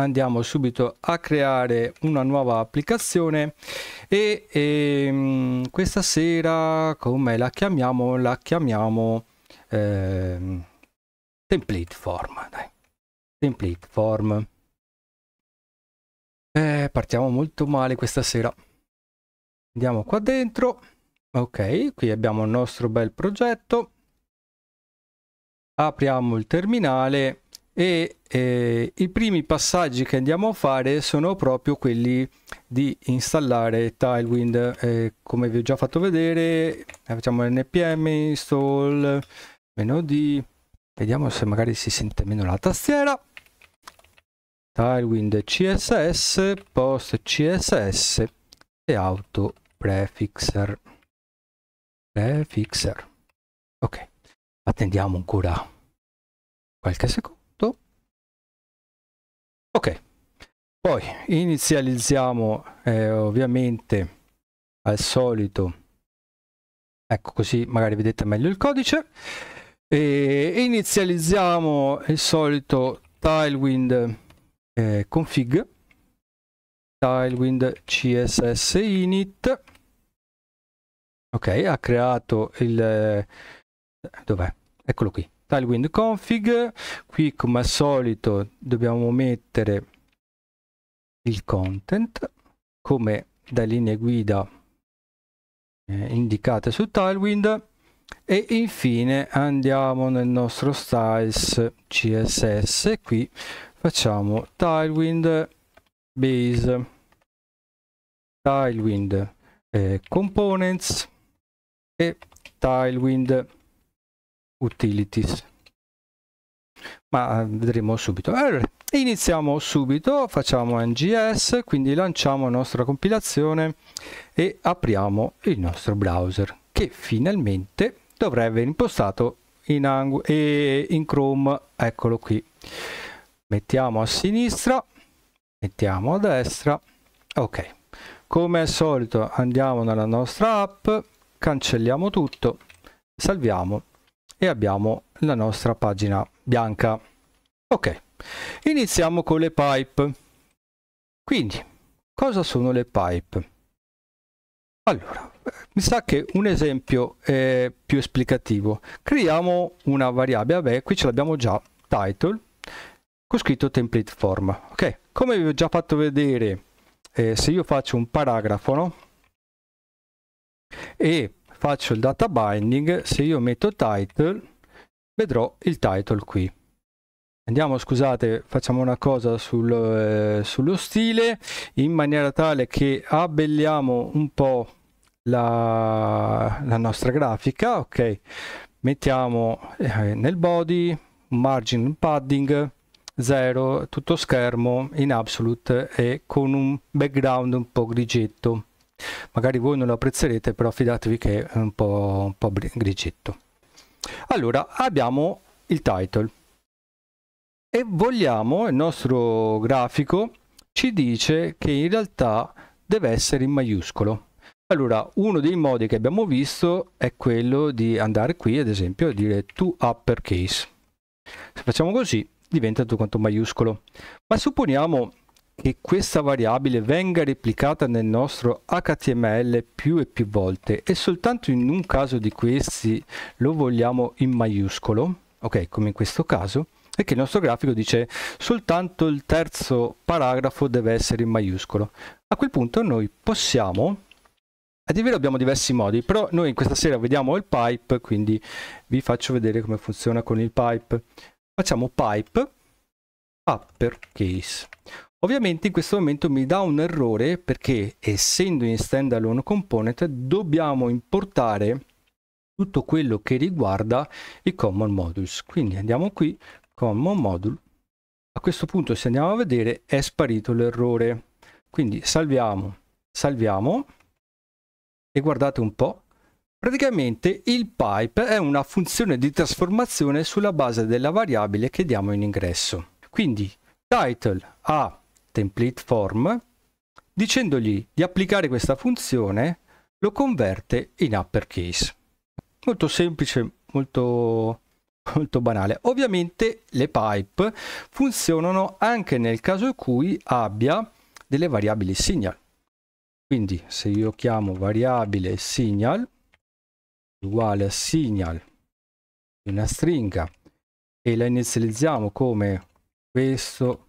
andiamo subito a creare una nuova applicazione e, e ehm, questa sera come la chiamiamo la chiamiamo eh, template form dai. template form eh, partiamo molto male questa sera andiamo qua dentro ok qui abbiamo il nostro bel progetto apriamo il terminale e eh, i primi passaggi che andiamo a fare sono proprio quelli di installare Tilewind eh, come vi ho già fatto vedere facciamo npm install meno d vediamo se magari si sente meno la tastiera Tilewind css post css e auto prefixer prefixer ok attendiamo ancora qualche secondo ok poi inizializziamo eh, ovviamente al solito ecco così magari vedete meglio il codice e inizializziamo il solito tilewind eh, config tilewind css init ok ha creato il eh, dov'è eccolo qui tailwind config qui come al solito dobbiamo mettere il content come da linee guida eh, indicate su tailwind e infine andiamo nel nostro styles css qui facciamo tailwind base tailwind eh, components e tailwind utilities ma eh, vedremo subito allora, iniziamo subito facciamo ngs quindi lanciamo la nostra compilazione e apriamo il nostro browser che finalmente dovrebbe impostato in, ang- e in chrome eccolo qui mettiamo a sinistra mettiamo a destra ok come al solito andiamo nella nostra app cancelliamo tutto salviamo e abbiamo la nostra pagina bianca. Ok, iniziamo con le pipe. Quindi, cosa sono le pipe? Allora, mi sa che un esempio è più esplicativo. Creiamo una variabile, vabbè, qui ce l'abbiamo già, title, con scritto template form. Ok, come vi ho già fatto vedere, eh, se io faccio un paragrafo, no? E faccio il data binding, se io metto title, vedrò il title qui. Andiamo, scusate, facciamo una cosa sul, eh, sullo stile, in maniera tale che abbelliamo un po' la, la nostra grafica, ok? Mettiamo eh, nel body, margin padding, 0, tutto schermo in absolute e con un background un po' grigetto. Magari voi non lo apprezzerete, però fidatevi che è un po', un po grigitto. Allora, abbiamo il title e vogliamo, il nostro grafico ci dice che in realtà deve essere in maiuscolo. Allora, uno dei modi che abbiamo visto è quello di andare qui, ad esempio, e dire to uppercase. Se facciamo così, diventa tutto quanto maiuscolo. Ma supponiamo che questa variabile venga replicata nel nostro HTML più e più volte e soltanto in un caso di questi lo vogliamo in maiuscolo, ok, come in questo caso, e che il nostro grafico dice soltanto il terzo paragrafo deve essere in maiuscolo. A quel punto noi possiamo, ed è vero abbiamo diversi modi, però noi in questa sera vediamo il pipe, quindi vi faccio vedere come funziona con il pipe. Facciamo pipe uppercase. Ovviamente in questo momento mi dà un errore perché essendo in standalone component dobbiamo importare tutto quello che riguarda i common modules. Quindi andiamo qui, common module. A questo punto se andiamo a vedere è sparito l'errore. Quindi salviamo, salviamo e guardate un po'. Praticamente il pipe è una funzione di trasformazione sulla base della variabile che diamo in ingresso. Quindi title ha template form dicendogli di applicare questa funzione lo converte in uppercase molto semplice molto molto banale ovviamente le pipe funzionano anche nel caso in cui abbia delle variabili signal quindi se io chiamo variabile signal uguale a signal una stringa e la inizializziamo come questo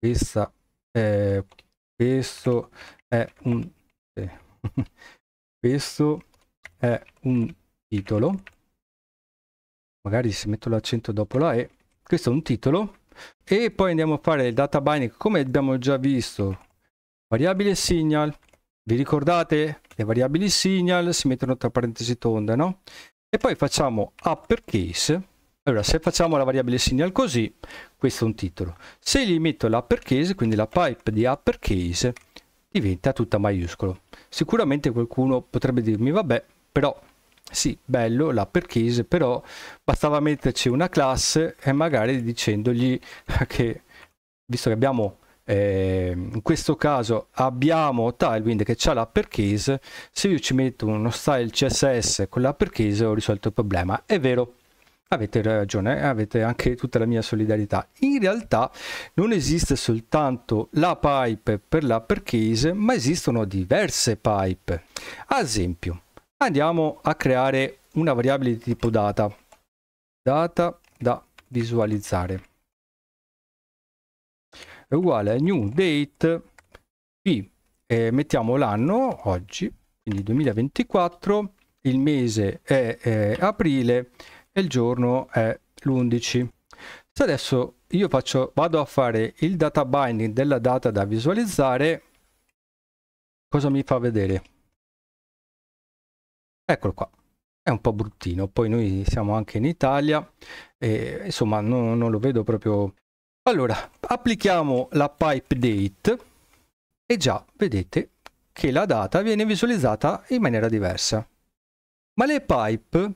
questa è, questo è un... questo è un titolo magari se metto l'accento dopo la E questo è un titolo e poi andiamo a fare il data binding come abbiamo già visto variabile signal vi ricordate le variabili signal si mettono tra parentesi tonde no e poi facciamo uppercase allora, se facciamo la variabile signal così, questo è un titolo. Se gli metto l'uppercase, quindi la pipe di uppercase, diventa tutta maiuscolo. Sicuramente qualcuno potrebbe dirmi, vabbè, però sì, bello l'uppercase, però bastava metterci una classe e magari dicendogli che, visto che abbiamo eh, in questo caso abbiamo Tailwind che ha l'uppercase, se io ci metto uno style CSS con l'uppercase ho risolto il problema. È vero, Avete ragione, avete anche tutta la mia solidarietà. In realtà non esiste soltanto la pipe per la percase, ma esistono diverse pipe. Ad esempio, andiamo a creare una variabile di tipo data. Data da visualizzare. È uguale a new date Qui E mettiamo l'anno, oggi, quindi 2024, il mese è eh, aprile, e il giorno è l'11. Se adesso io faccio, vado a fare il data binding della data da visualizzare, cosa mi fa vedere? Eccolo qua, è un po' bruttino, poi noi siamo anche in Italia, e, insomma no, non lo vedo proprio... Allora, applichiamo la pipe date e già vedete che la data viene visualizzata in maniera diversa. Ma le pipe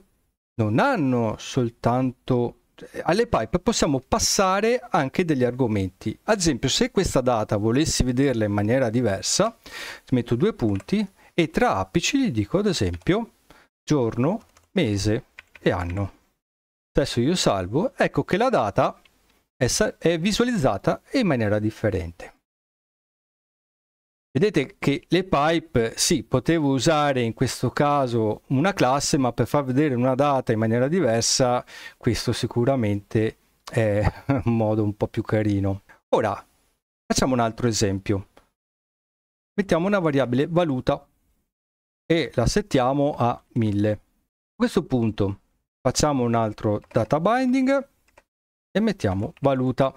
non hanno soltanto eh, alle pipe possiamo passare anche degli argomenti ad esempio se questa data volessi vederla in maniera diversa metto due punti e tra apici gli dico ad esempio giorno mese e anno adesso io salvo ecco che la data è visualizzata in maniera differente Vedete che le pipe, sì, potevo usare in questo caso una classe, ma per far vedere una data in maniera diversa, questo sicuramente è un modo un po' più carino. Ora, facciamo un altro esempio. Mettiamo una variabile valuta e la settiamo a 1000. A questo punto facciamo un altro data binding e mettiamo valuta.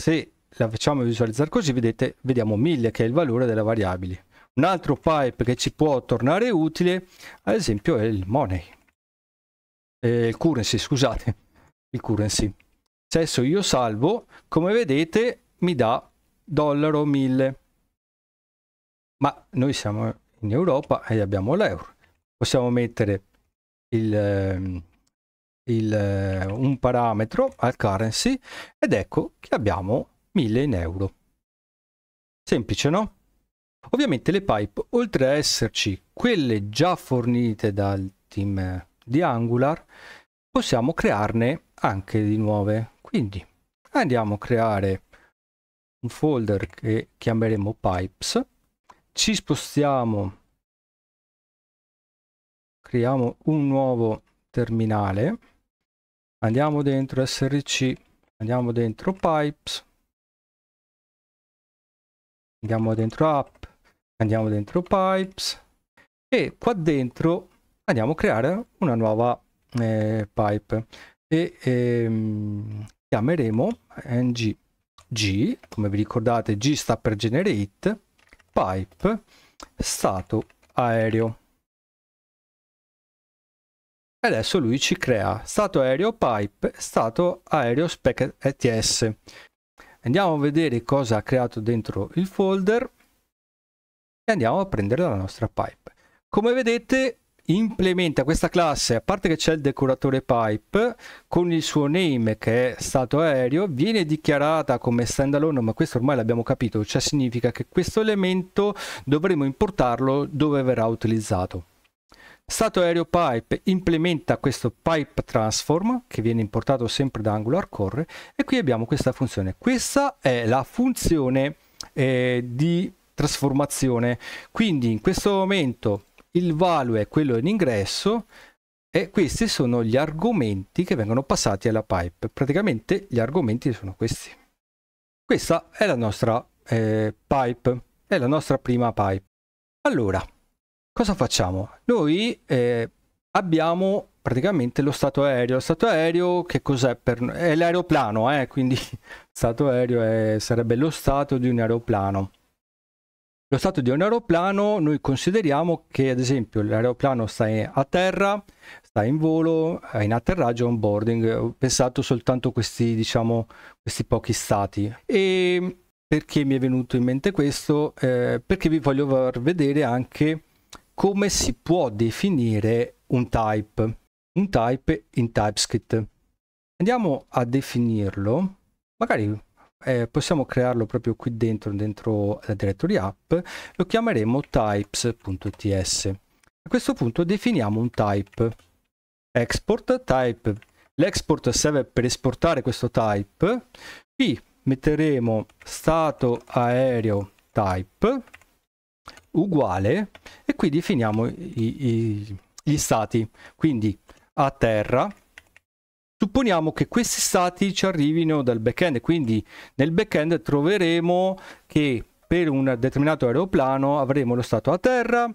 Se la facciamo visualizzare così, vedete, vediamo 1000 che è il valore della variabile. Un altro pipe che ci può tornare utile, ad esempio, è il money. Eh, il currency, scusate, il currency. Se adesso io salvo, come vedete, mi dà dollaro 1000. Ma noi siamo in Europa e abbiamo l'euro. Possiamo mettere il, ehm, il, eh, un parametro al currency ed ecco che abbiamo 1000 in euro. Semplice, no? Ovviamente le pipe, oltre a esserci quelle già fornite dal team eh, di Angular, possiamo crearne anche di nuove. Quindi andiamo a creare un folder che chiameremo pipes, ci spostiamo, creiamo un nuovo terminale, andiamo dentro src, andiamo dentro pipes, andiamo dentro app andiamo dentro pipes e qua dentro andiamo a creare una nuova eh, pipe e ehm, chiameremo ng g come vi ricordate g sta per generate pipe stato aereo e adesso lui ci crea stato aereo pipe stato aereo spec ets Andiamo a vedere cosa ha creato dentro il folder e andiamo a prendere la nostra pipe. Come vedete implementa questa classe, a parte che c'è il decoratore pipe, con il suo name che è stato aereo, viene dichiarata come standalone, ma questo ormai l'abbiamo capito, cioè significa che questo elemento dovremo importarlo dove verrà utilizzato. Stato Aereo Pipe implementa questo pipe transform che viene importato sempre da Angular Core e qui abbiamo questa funzione. Questa è la funzione eh, di trasformazione. Quindi in questo momento il value è quello in ingresso e questi sono gli argomenti che vengono passati alla pipe. Praticamente gli argomenti sono questi. Questa è la nostra eh, pipe, è la nostra prima pipe. Allora, cosa facciamo? Noi eh, abbiamo praticamente lo stato aereo. Lo stato aereo che cos'è per noi? È l'aeroplano, eh? quindi stato aereo è, sarebbe lo stato di un aeroplano. Lo stato di un aeroplano noi consideriamo che ad esempio l'aeroplano sta a terra, sta in volo, è in atterraggio, on boarding. Ho pensato soltanto a questi, diciamo, questi pochi stati. E perché mi è venuto in mente questo? Eh, perché vi voglio far vedere anche come si può definire un type, un type in TypeScript. Andiamo a definirlo, magari eh, possiamo crearlo proprio qui dentro, dentro la directory app, lo chiameremo types.ts. A questo punto definiamo un type, export type, l'export serve per esportare questo type, qui metteremo stato aereo type uguale e qui definiamo i, i, gli stati. Quindi a terra Supponiamo che questi stati ci arrivino dal backend, quindi nel backend troveremo che per un determinato aeroplano avremo lo stato a terra,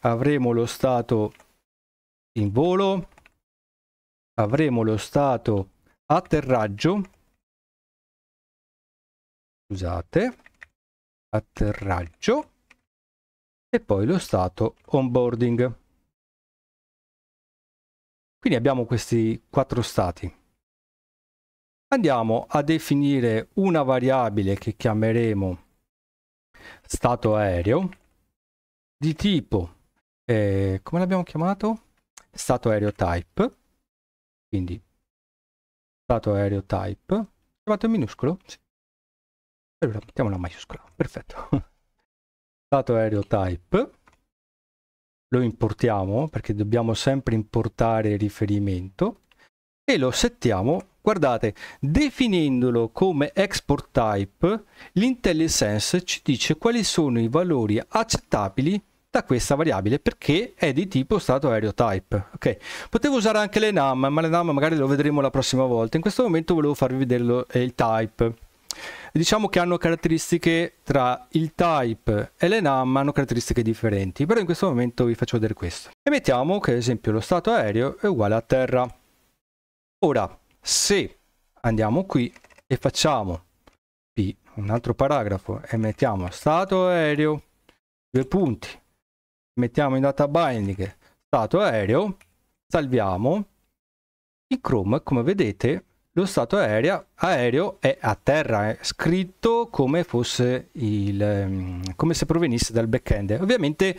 avremo lo stato in volo, avremo lo stato atterraggio, scusate, atterraggio, e poi lo stato onboarding. Quindi abbiamo questi quattro stati. Andiamo a definire una variabile che chiameremo stato aereo di tipo, eh, come l'abbiamo chiamato? Stato aereo type, quindi stato aereo type, chiamato in minuscolo? Sì. Allora mettiamo la maiuscola, perfetto dato aereo type lo importiamo perché dobbiamo sempre importare riferimento e lo settiamo guardate definendolo come export type l'intellisense ci dice quali sono i valori accettabili da questa variabile perché è di tipo stato aereo type ok potevo usare anche le nam ma le nam magari lo vedremo la prossima volta in questo momento volevo farvi vedere eh, il type diciamo che hanno caratteristiche tra il type e le NAM hanno caratteristiche differenti, però in questo momento vi faccio vedere questo. E mettiamo che ad esempio lo stato aereo è uguale a terra. Ora, se andiamo qui e facciamo P, un altro paragrafo, e mettiamo stato aereo, due punti, mettiamo in data binding stato aereo, salviamo, in Chrome come vedete lo stato aerea, aereo è a terra, è scritto come, il, ehm, come se provenisse dal back-end. Ovviamente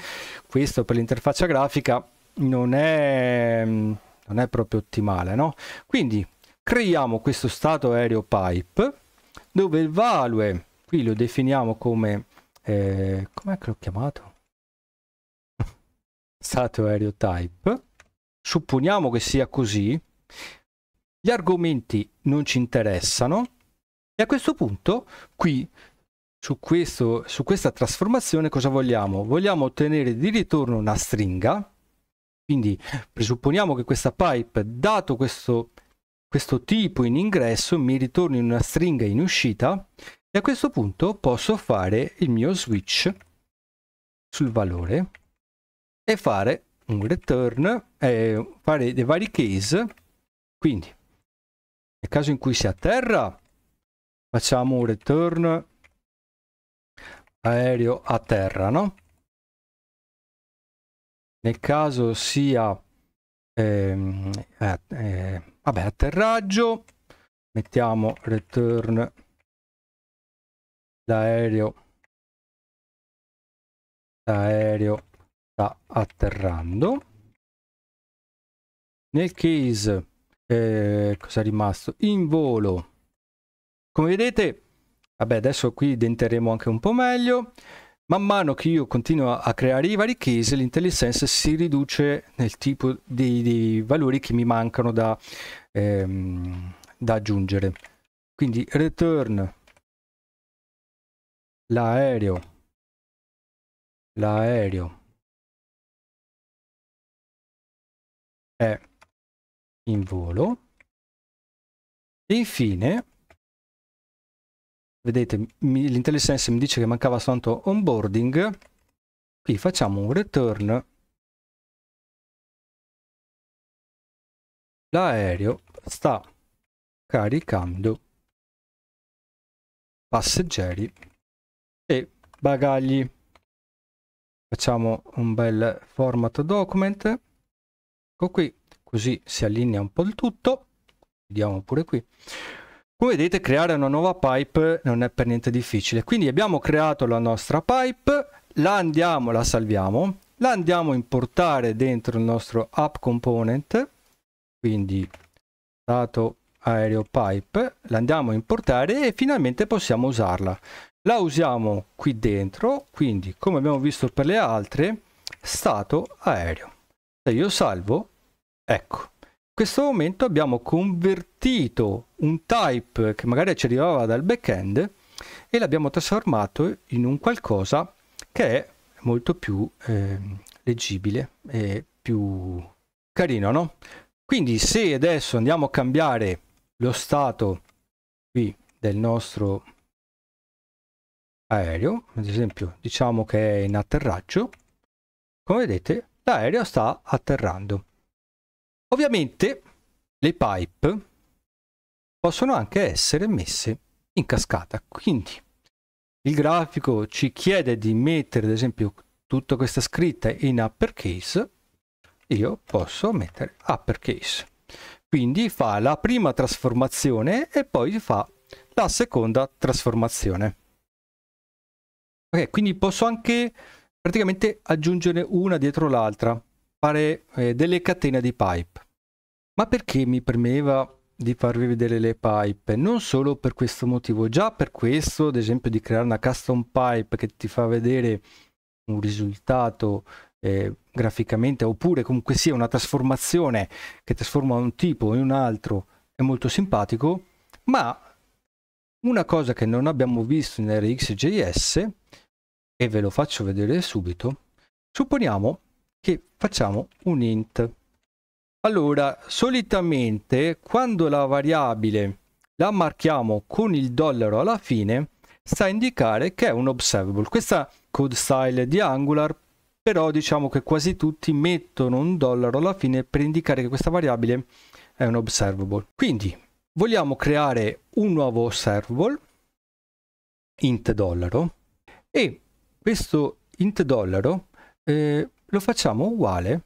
questo per l'interfaccia grafica non è, non è proprio ottimale, no? Quindi creiamo questo stato aereo pipe dove il value, qui lo definiamo come, eh, com'è che l'ho chiamato? stato aereo type, supponiamo che sia così, gli argomenti non ci interessano e a questo punto qui su, questo, su questa trasformazione cosa vogliamo? Vogliamo ottenere di ritorno una stringa, quindi presupponiamo che questa pipe, dato questo, questo tipo in ingresso, mi ritorni una stringa in uscita e a questo punto posso fare il mio switch sul valore e fare un return, eh, fare dei vari case, quindi nel caso in cui si atterra facciamo un return aereo a terra, no? Nel caso sia ehm, eh, eh, vabbè, atterraggio, mettiamo return l'aereo l'aereo sta atterrando. Nel case eh, cosa è rimasto? In volo. Come vedete, vabbè, adesso qui denteremo anche un po' meglio. Man mano che io continuo a creare i vari case, l'intellisense si riduce nel tipo di, di valori che mi mancano da, ehm, da aggiungere. Quindi return l'aereo, l'aereo è eh in volo e infine vedete l'intellisense mi dice che mancava soltanto onboarding qui facciamo un return l'aereo sta caricando passeggeri e bagagli facciamo un bel format document ecco qui così si allinea un po' il tutto vediamo pure qui come vedete creare una nuova pipe non è per niente difficile quindi abbiamo creato la nostra pipe la andiamo la salviamo la andiamo a importare dentro il nostro app component quindi dato aereo pipe la andiamo a importare e finalmente possiamo usarla la usiamo qui dentro quindi come abbiamo visto per le altre stato aereo se io salvo Ecco, in questo momento abbiamo convertito un type che magari ci arrivava dal backend e l'abbiamo trasformato in un qualcosa che è molto più eh, leggibile e più carino, no? Quindi se adesso andiamo a cambiare lo stato qui del nostro aereo, ad esempio diciamo che è in atterraggio, come vedete l'aereo sta atterrando. Ovviamente le pipe possono anche essere messe in cascata, quindi il grafico ci chiede di mettere ad esempio tutta questa scritta in uppercase, io posso mettere uppercase. Quindi fa la prima trasformazione e poi fa la seconda trasformazione. Ok, quindi posso anche praticamente aggiungere una dietro l'altra fare eh, delle catene di pipe. Ma perché mi premeva di farvi vedere le pipe? Non solo per questo motivo, già per questo, ad esempio di creare una custom pipe che ti fa vedere un risultato eh, graficamente oppure comunque sia una trasformazione che trasforma un tipo in un altro è molto simpatico, ma una cosa che non abbiamo visto in RxJS e ve lo faccio vedere subito, supponiamo che facciamo un int. Allora, solitamente quando la variabile la marchiamo con il dollaro alla fine, sta a indicare che è un observable. Questa code style di Angular, però diciamo che quasi tutti mettono un dollaro alla fine per indicare che questa variabile è un observable. Quindi vogliamo creare un nuovo observable, int dollaro, e questo int dollaro eh, lo facciamo uguale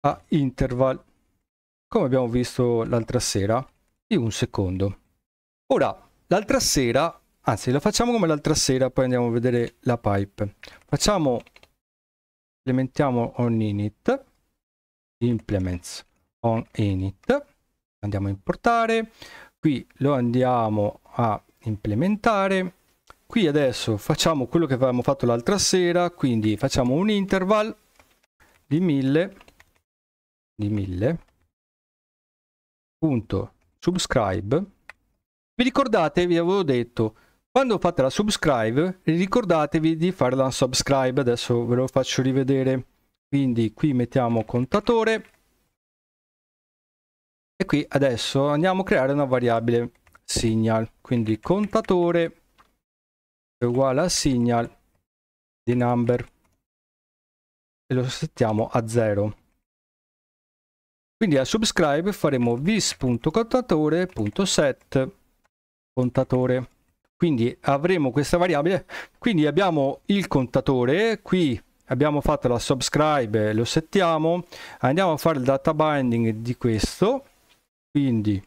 a interval come abbiamo visto l'altra sera di un secondo ora l'altra sera anzi lo facciamo come l'altra sera poi andiamo a vedere la pipe facciamo implementiamo on init implements on init andiamo a importare qui lo andiamo a implementare qui adesso facciamo quello che avevamo fatto l'altra sera quindi facciamo un interval di 1000 di 1000 punto subscribe vi ricordate vi avevo detto quando fate la subscribe ricordatevi di fare la subscribe adesso ve lo faccio rivedere quindi qui mettiamo contatore e qui adesso andiamo a creare una variabile signal quindi contatore uguale a signal di number e lo settiamo a 0 quindi a subscribe faremo vis.contatore.set contatore quindi avremo questa variabile quindi abbiamo il contatore qui abbiamo fatto la subscribe lo settiamo andiamo a fare il data binding di questo quindi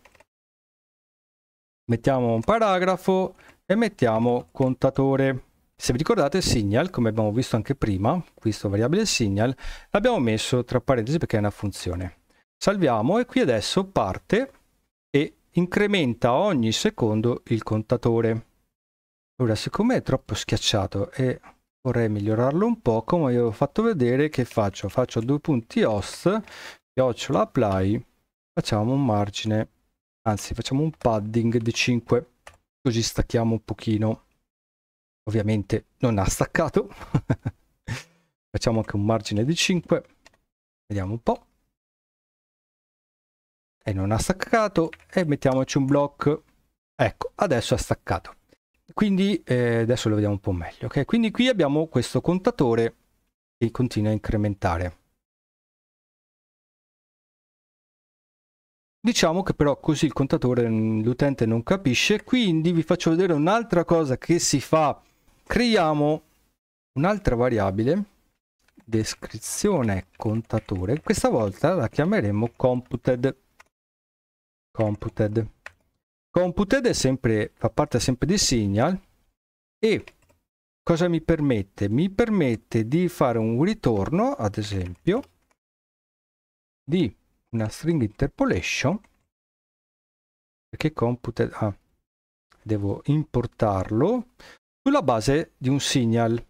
mettiamo un paragrafo e mettiamo contatore. Se vi ricordate signal, come abbiamo visto anche prima, questo variabile signal, l'abbiamo messo tra parentesi perché è una funzione. Salviamo e qui adesso parte e incrementa ogni secondo il contatore. Ora, siccome è troppo schiacciato e vorrei migliorarlo un po', come vi ho fatto vedere, che faccio? Faccio due punti host, chiocciola apply, facciamo un margine, anzi facciamo un padding di 5 così stacchiamo un pochino ovviamente non ha staccato facciamo anche un margine di 5 vediamo un po e non ha staccato e mettiamoci un block ecco adesso ha staccato quindi eh, adesso lo vediamo un po' meglio ok quindi qui abbiamo questo contatore che continua a incrementare Diciamo che però così il contatore, mm, l'utente non capisce, quindi vi faccio vedere un'altra cosa che si fa. Creiamo un'altra variabile, descrizione contatore, questa volta la chiameremo computed. Computed. Computed sempre, fa parte sempre di Signal e cosa mi permette? Mi permette di fare un ritorno, ad esempio, di una string interpolation perché computed ah, devo importarlo sulla base di un signal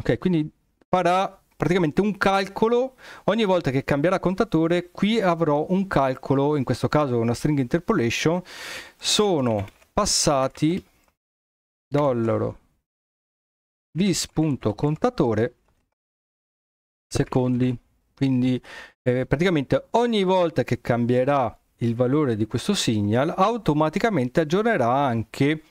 ok quindi farà praticamente un calcolo ogni volta che cambierà contatore qui avrò un calcolo in questo caso una string interpolation sono passati dollaro bis.contatore secondi quindi eh, praticamente ogni volta che cambierà il valore di questo signal automaticamente aggiornerà anche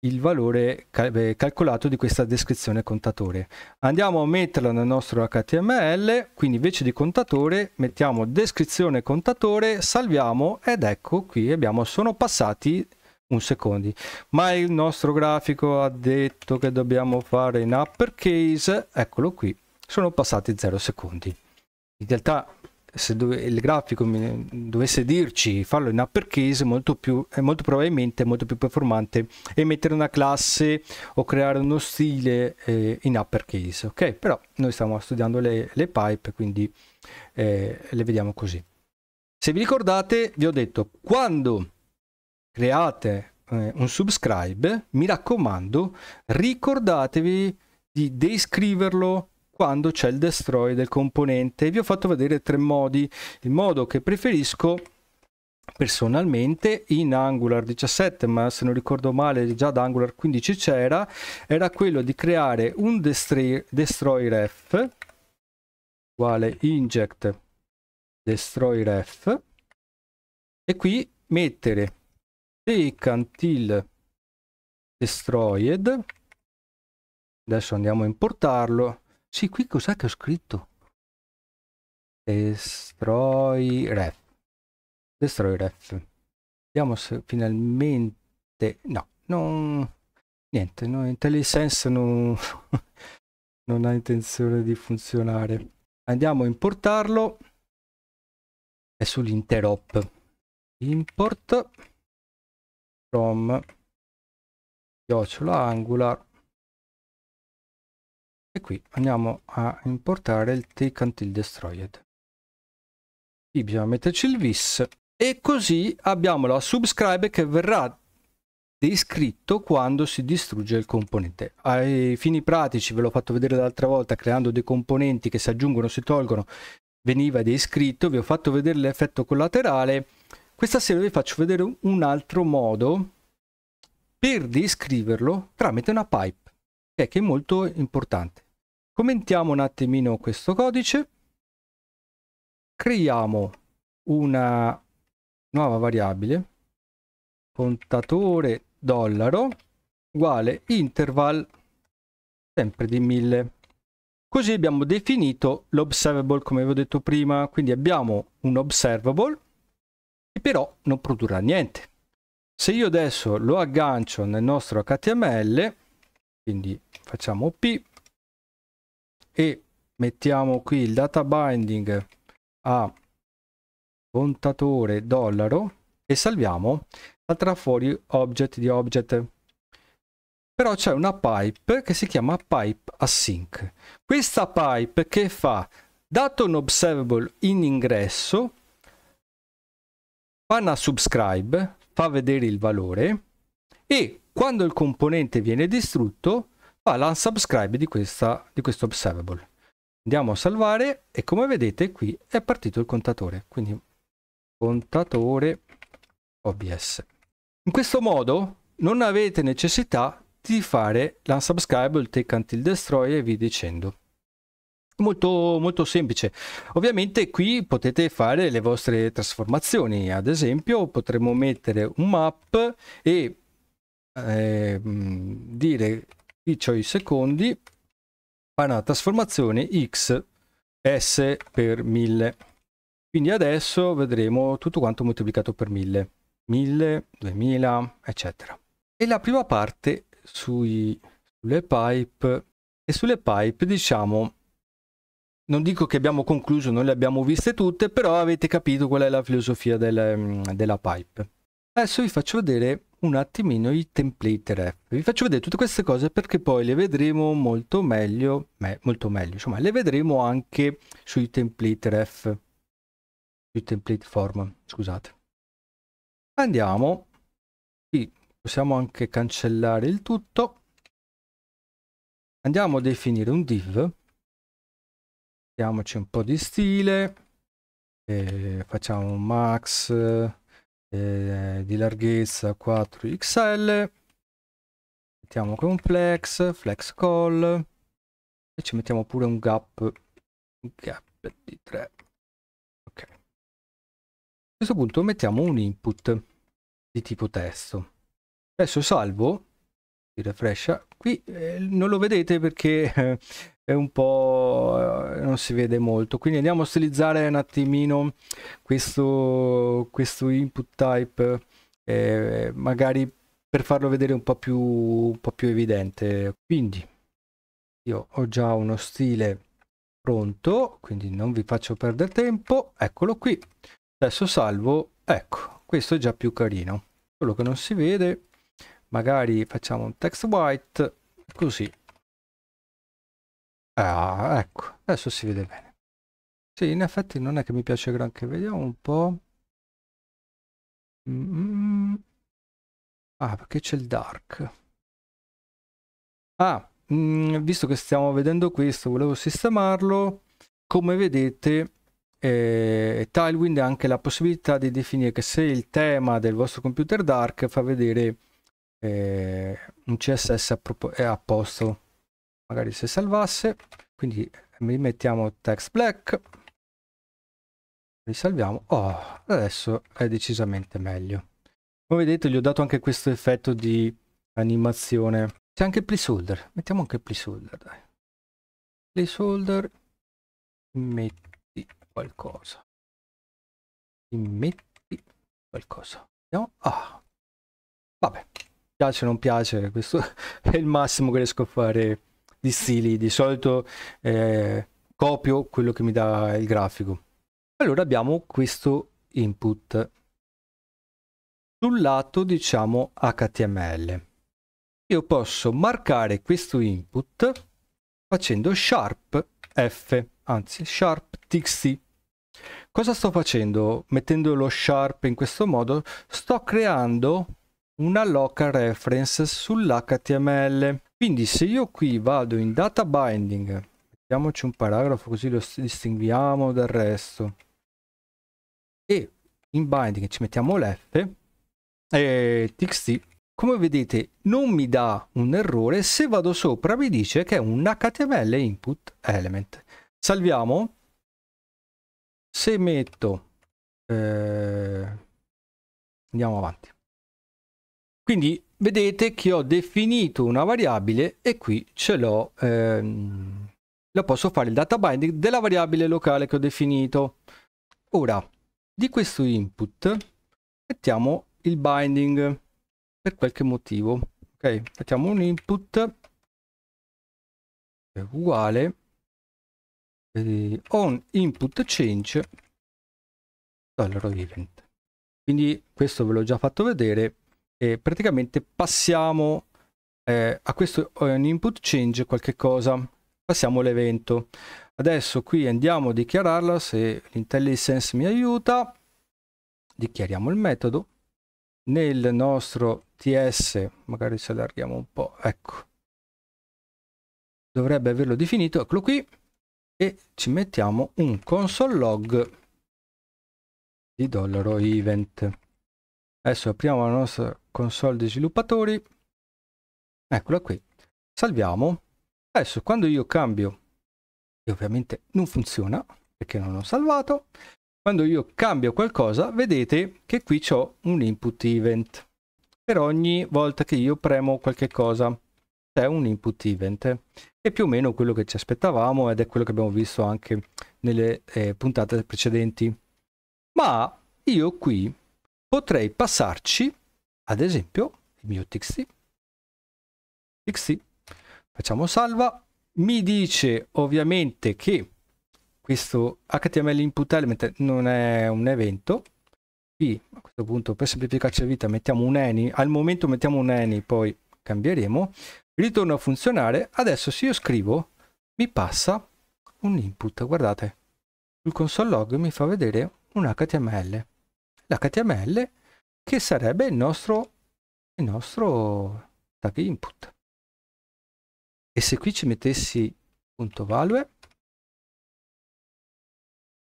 il valore cal- eh, calcolato di questa descrizione contatore andiamo a metterla nel nostro html quindi invece di contatore mettiamo descrizione contatore salviamo ed ecco qui abbiamo sono passati un secondo ma il nostro grafico ha detto che dobbiamo fare in uppercase eccolo qui sono passati 0 secondi in realtà se dove, il grafico mi, dovesse dirci farlo in uppercase molto più, eh, molto probabilmente è molto più performante emettere una classe o creare uno stile eh, in uppercase ok però noi stiamo studiando le, le pipe quindi eh, le vediamo così se vi ricordate vi ho detto quando create eh, un subscribe mi raccomando ricordatevi di descriverlo quando c'è il destroy del componente. Vi ho fatto vedere tre modi. Il modo che preferisco personalmente in Angular 17 ma se non ricordo male già da Angular 15 c'era era quello di creare un destroy, destroy ref uguale inject destroy ref e qui mettere take until destroyed adesso andiamo a importarlo sì, qui cos'è che ho scritto? Destroy ref. Destroy ref. Vediamo se finalmente... No, non... Niente, no, IntelliSense non... non ha intenzione di funzionare. Andiamo a importarlo. È sull'interop. Import from chiocciola angular e qui andiamo a importare il take until destroyed qui bisogna metterci il vis e così abbiamo la subscribe che verrà descritto quando si distrugge il componente. Ai fini pratici, ve l'ho fatto vedere l'altra volta, creando dei componenti che si aggiungono, si tolgono, veniva descritto, vi ho fatto vedere l'effetto collaterale. Questa sera vi faccio vedere un altro modo per descriverlo tramite una pipe, che è molto importante commentiamo un attimino questo codice creiamo una nuova variabile contatore dollaro uguale interval sempre di 1000 così abbiamo definito l'observable come vi ho detto prima quindi abbiamo un observable che però non produrrà niente se io adesso lo aggancio nel nostro html quindi facciamo p e mettiamo qui il data binding a contatore dollaro e salviamo al tra fuori object di object però c'è una pipe che si chiama pipe async questa pipe che fa dato un observable in ingresso fa una subscribe fa vedere il valore e quando il componente viene distrutto fa l'unsubscribe di, questa, di questo observable. Andiamo a salvare e come vedete qui è partito il contatore, quindi contatore OBS. In questo modo non avete necessità di fare l'unsubscribe, il take until destroy e vi dicendo. Molto, molto semplice. Ovviamente qui potete fare le vostre trasformazioni, ad esempio potremmo mettere un map e eh, dire qui ho i secondi fa una trasformazione x s per 1000 quindi adesso vedremo tutto quanto moltiplicato per 1000 1000 2000 eccetera e la prima parte sui, sulle pipe e sulle pipe diciamo non dico che abbiamo concluso non le abbiamo viste tutte però avete capito qual è la filosofia del, della pipe Adesso vi faccio vedere un attimino i template ref. Vi faccio vedere tutte queste cose perché poi le vedremo molto meglio, beh, molto meglio, insomma, le vedremo anche sui template ref, sui template form, scusate. Andiamo, qui possiamo anche cancellare il tutto. Andiamo a definire un div, diamoci un po' di stile, e facciamo max eh, di larghezza 4 xl mettiamo con un flex flex call e ci mettiamo pure un gap un gap di 3 ok a questo punto mettiamo un input di tipo testo adesso salvo si refrescia qui eh, non lo vedete perché eh, è un po' eh, non si vede molto quindi andiamo a stilizzare un attimino questo, questo input type eh, magari per farlo vedere un po' più un po' più evidente quindi io ho già uno stile pronto quindi non vi faccio perdere tempo eccolo qui adesso salvo ecco questo è già più carino quello che non si vede magari facciamo un text white così Ah, ecco, adesso si vede bene. Sì, in effetti non è che mi piace granché. Vediamo un po'. Mm -mm. Ah, perché c'è il dark. Ah, mh, mm, visto che stiamo vedendo questo, volevo sistemarlo. Come vedete, eh, Tailwind ha anche la possibilità di definire che se il tema del vostro computer dark fa vedere eh, un CSS a, a posto magari se salvasse quindi mi mettiamo text black risalviamo oh adesso è decisamente meglio come vedete gli ho dato anche questo effetto di animazione c'è anche il placeholder mettiamo anche il placeholder dai placeholder metti qualcosa metti qualcosa vediamo ah vabbè piace o non piace questo è il massimo che riesco a fare di stili, di solito eh, copio quello che mi dà il grafico. Allora abbiamo questo input sul lato diciamo HTML. Io posso marcare questo input facendo sharp f, anzi sharp txt. Cosa sto facendo? Mettendo lo sharp in questo modo sto creando una local reference sull'HTML. Quindi se io qui vado in data binding, mettiamoci un paragrafo così lo distinguiamo dal resto, e in binding ci mettiamo l'F, e txt, come vedete non mi dà un errore, se vado sopra mi dice che è un HTML input element. Salviamo, se metto, eh, andiamo avanti. Quindi vedete che ho definito una variabile e qui ce l'ho, ehm, la posso fare il data binding della variabile locale che ho definito. Ora, di questo input mettiamo il binding per qualche motivo. Ok, mettiamo un input uguale eh, on input change dollar event. Quindi questo ve l'ho già fatto vedere e praticamente passiamo eh, a questo eh, un input change qualche cosa passiamo l'evento adesso qui andiamo a dichiararla se l'intelligence mi aiuta dichiariamo il metodo nel nostro ts magari se allarghiamo un po ecco dovrebbe averlo definito eccolo qui e ci mettiamo un console log di dollaro event Adesso apriamo la nostra console dei sviluppatori. Eccola qui. Salviamo. Adesso quando io cambio, e ovviamente non funziona perché non ho salvato, quando io cambio qualcosa vedete che qui ho un input event. Per ogni volta che io premo qualche cosa c'è un input event. È più o meno quello che ci aspettavamo ed è quello che abbiamo visto anche nelle eh, puntate precedenti. Ma io qui potrei passarci, ad esempio, il mio txt. txt. Facciamo salva. Mi dice ovviamente che questo HTML input element non è un evento. Qui a questo punto per semplificarci la vita mettiamo un any, al momento mettiamo un any, poi cambieremo. Ritorno a funzionare. Adesso se io scrivo mi passa un input, guardate. Sul console log mi fa vedere un HTML l'HTML che sarebbe il nostro, il nostro tag input. E se qui ci mettessi punto value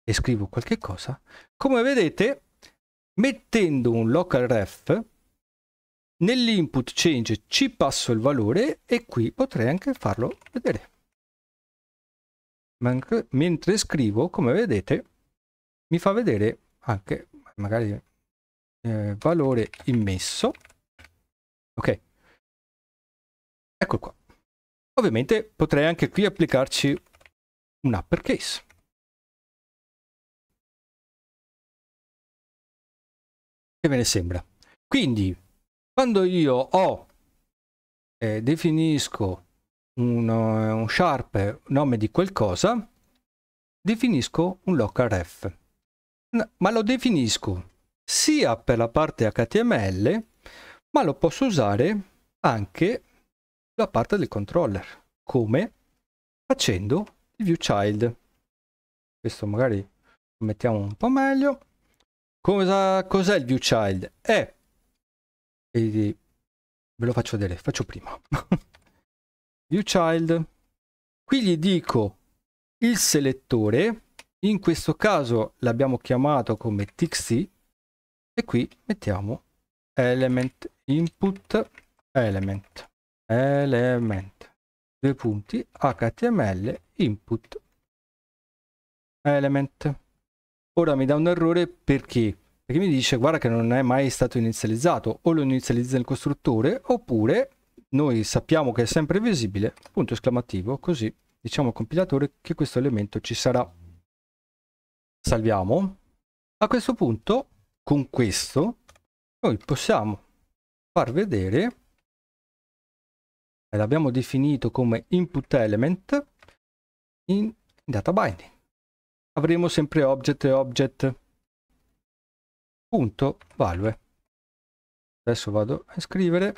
e scrivo qualche cosa, come vedete mettendo un local ref nell'input change ci passo il valore e qui potrei anche farlo vedere. Mentre scrivo, come vedete, mi fa vedere anche magari eh, valore immesso ok eccolo qua ovviamente potrei anche qui applicarci un uppercase che ve ne sembra quindi quando io ho eh, definisco uno, eh, un sharp nome di qualcosa definisco un local ref ma lo definisco sia per la parte HTML, ma lo posso usare anche la parte del controller, come facendo il view child. Questo magari lo mettiamo un po' meglio. Cosa, cos'è il view child? È, eh, ve lo faccio vedere, faccio prima. view child, qui gli dico il selettore in questo caso l'abbiamo chiamato come txt e qui mettiamo element input element element due punti html input element ora mi dà un errore perché perché mi dice guarda che non è mai stato inizializzato o lo inizializza il costruttore oppure noi sappiamo che è sempre visibile punto esclamativo così diciamo al compilatore che questo elemento ci sarà salviamo a questo punto con questo noi possiamo far vedere e l'abbiamo definito come input element in data binding avremo sempre object e object punto value adesso vado a scrivere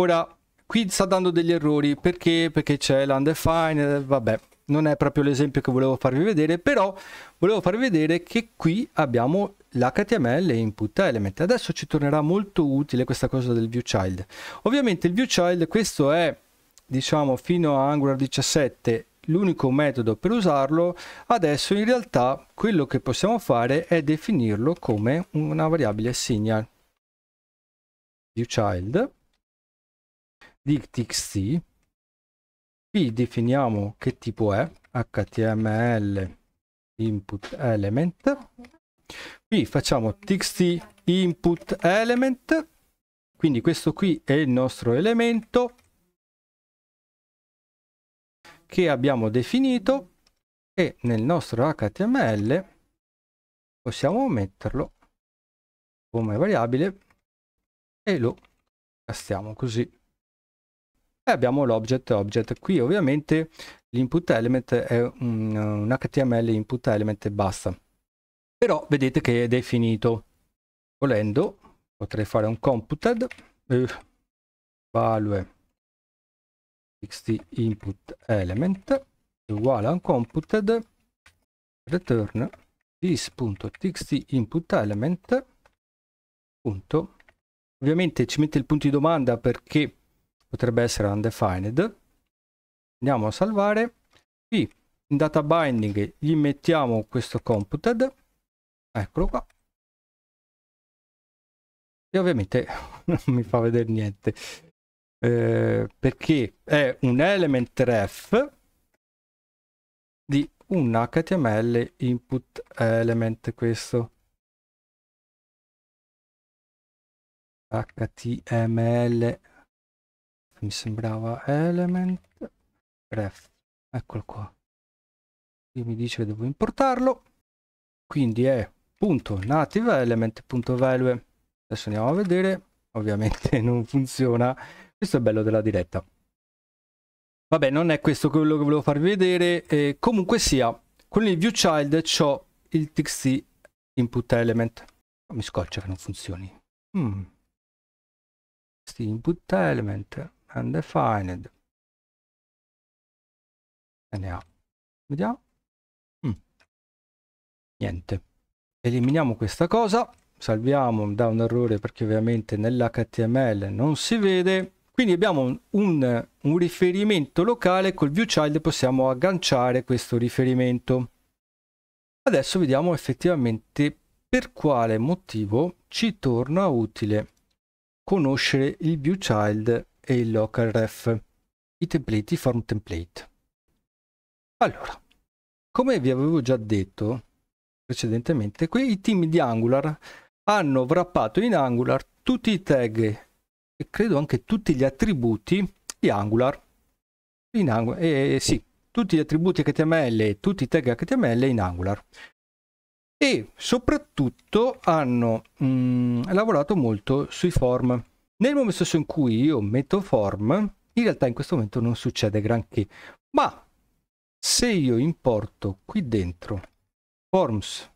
ora qui sta dando degli errori perché perché c'è l'undefined vabbè non è proprio l'esempio che volevo farvi vedere, però volevo farvi vedere che qui abbiamo l'HTML input element. Adesso ci tornerà molto utile questa cosa del view child. Ovviamente il view child, questo è diciamo fino a Angular 17 l'unico metodo per usarlo, adesso in realtà quello che possiamo fare è definirlo come una variabile signal view child di txt qui definiamo che tipo è html input element qui facciamo txt input element quindi questo qui è il nostro elemento che abbiamo definito e nel nostro html possiamo metterlo come variabile e lo castiamo così e abbiamo l'object object. Qui ovviamente l'input element è un, un HTML input element e basta. Però vedete che è definito. Volendo potrei fare un computed eh, value xt input element uguale a un computed return this.txt input element punto ovviamente ci mette il punto di domanda perché potrebbe essere undefined andiamo a salvare qui in data binding gli mettiamo questo computed eccolo qua e ovviamente non mi fa vedere niente eh, perché è un element ref di un html input element questo html mi sembrava element ref eccolo qua qui mi dice che devo importarlo quindi è punto native element punto value adesso andiamo a vedere ovviamente non funziona questo è bello della diretta vabbè non è questo quello che volevo farvi vedere eh, comunque sia con il view child ho il txt input element mi scoccia che non funzioni mm. txt input element undefined. Andiamo. Vediamo. Mm. Niente. Eliminiamo questa cosa. Salviamo da un errore perché ovviamente nell'HTML non si vede. Quindi abbiamo un, un, riferimento locale col viewchild possiamo agganciare questo riferimento. Adesso vediamo effettivamente per quale motivo ci torna utile conoscere il viewchild e il local ref. I template, i form template. Allora, come vi avevo già detto precedentemente, qui i team di Angular hanno wrappato in Angular tutti i tag e credo anche tutti gli attributi di Angular. In Angular, eh, eh, sì, tutti gli attributi HTML e tutti i tag HTML in Angular e soprattutto hanno mh, mm, lavorato molto sui form nel momento stesso in cui io metto form, in realtà in questo momento non succede granché. Ma se io importo qui dentro forms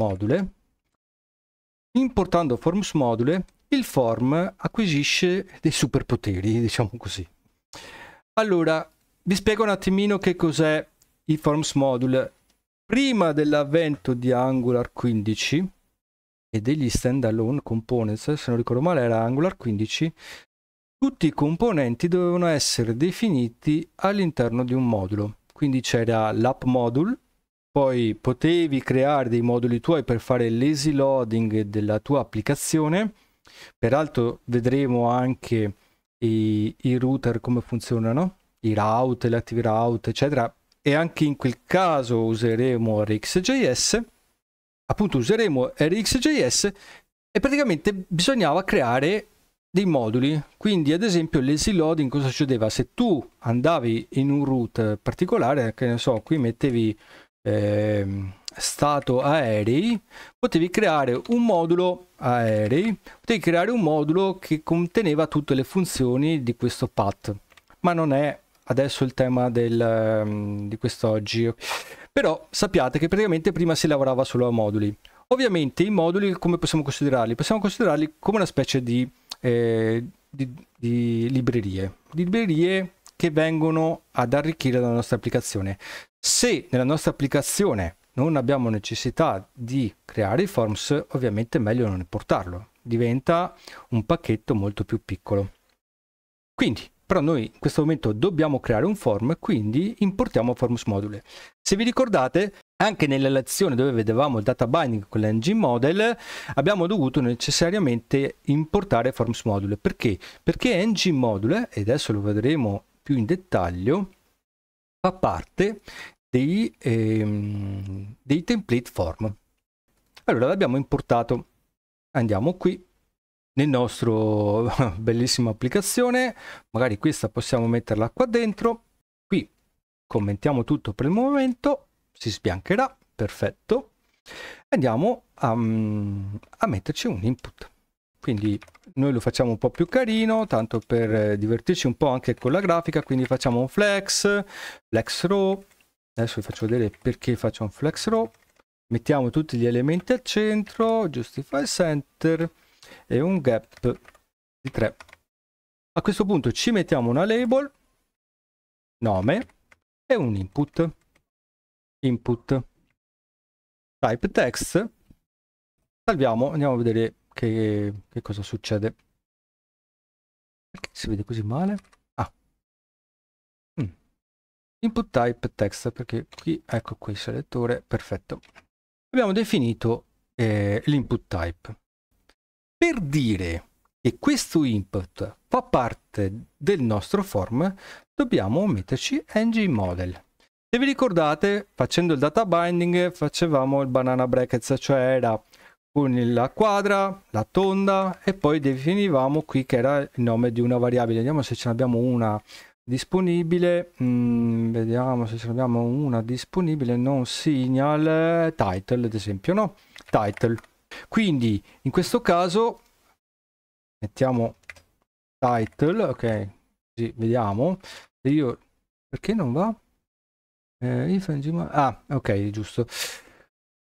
module, importando forms module, il form acquisisce dei superpoteri, diciamo così. Allora, vi spiego un attimino che cos'è il forms module. Prima dell'avvento di Angular 15, e degli standalone components, se non ricordo male era Angular 15, tutti i componenti dovevano essere definiti all'interno di un modulo. Quindi c'era l'app module, poi potevi creare dei moduli tuoi per fare l'easy loading della tua applicazione. Peraltro vedremo anche i, i router come funzionano, i route, le active route, eccetera. E anche in quel caso useremo RxJS appunto useremo RxJS e praticamente bisognava creare dei moduli. Quindi, ad esempio, lazy loading cosa succedeva? Se tu andavi in un root particolare, che ne so, qui mettevi eh, stato aerei, potevi creare un modulo aerei, potevi creare un modulo che conteneva tutte le funzioni di questo path. Ma non è adesso il tema del, ehm, di quest'oggi. Però sappiate che praticamente prima si lavorava solo a moduli. Ovviamente i moduli come possiamo considerarli? Possiamo considerarli come una specie di, eh, di, di librerie. Librerie che vengono ad arricchire la nostra applicazione. Se nella nostra applicazione non abbiamo necessità di creare i forms, ovviamente è meglio non importarlo. Diventa un pacchetto molto più piccolo. Quindi però noi in questo momento dobbiamo creare un form, e quindi importiamo forms module. Se vi ricordate, anche nella lezione dove vedevamo il data binding con l'engine model, abbiamo dovuto necessariamente importare forms module. Perché? Perché engine module, e adesso lo vedremo più in dettaglio, fa parte dei, ehm, dei template form. Allora l'abbiamo importato. Andiamo qui, nel nostro bellissima applicazione magari questa possiamo metterla qua dentro qui commentiamo tutto per il momento si sbiancherà perfetto andiamo a, mm, a metterci un input quindi noi lo facciamo un po' più carino, tanto per eh, divertirci un po' anche con la grafica, quindi facciamo un flex, flex row, adesso vi faccio vedere perché faccio un flex row, mettiamo tutti gli elementi al centro, justify center, e un gap di 3. A questo punto ci mettiamo una label, nome e un input. Input. Type text. Salviamo, andiamo a vedere che, che cosa succede. Perché si vede così male? Ah. Mm. Input type text, perché qui, ecco qui, selettore, perfetto. Abbiamo definito eh, l'input type. Per dire che questo input fa parte del nostro form, dobbiamo metterci ng-model. Se vi ricordate, facendo il data binding facevamo il banana brackets, cioè era con la quadra, la tonda e poi definivamo qui che era il nome di una variabile. Vediamo se ce n'abbiamo una disponibile. Mm, vediamo se ce n'abbiamo una disponibile, non signal, title ad esempio, no? Title. Quindi in questo caso mettiamo title, ok, così vediamo. Se io perché non va? Eh, ah, ok, giusto.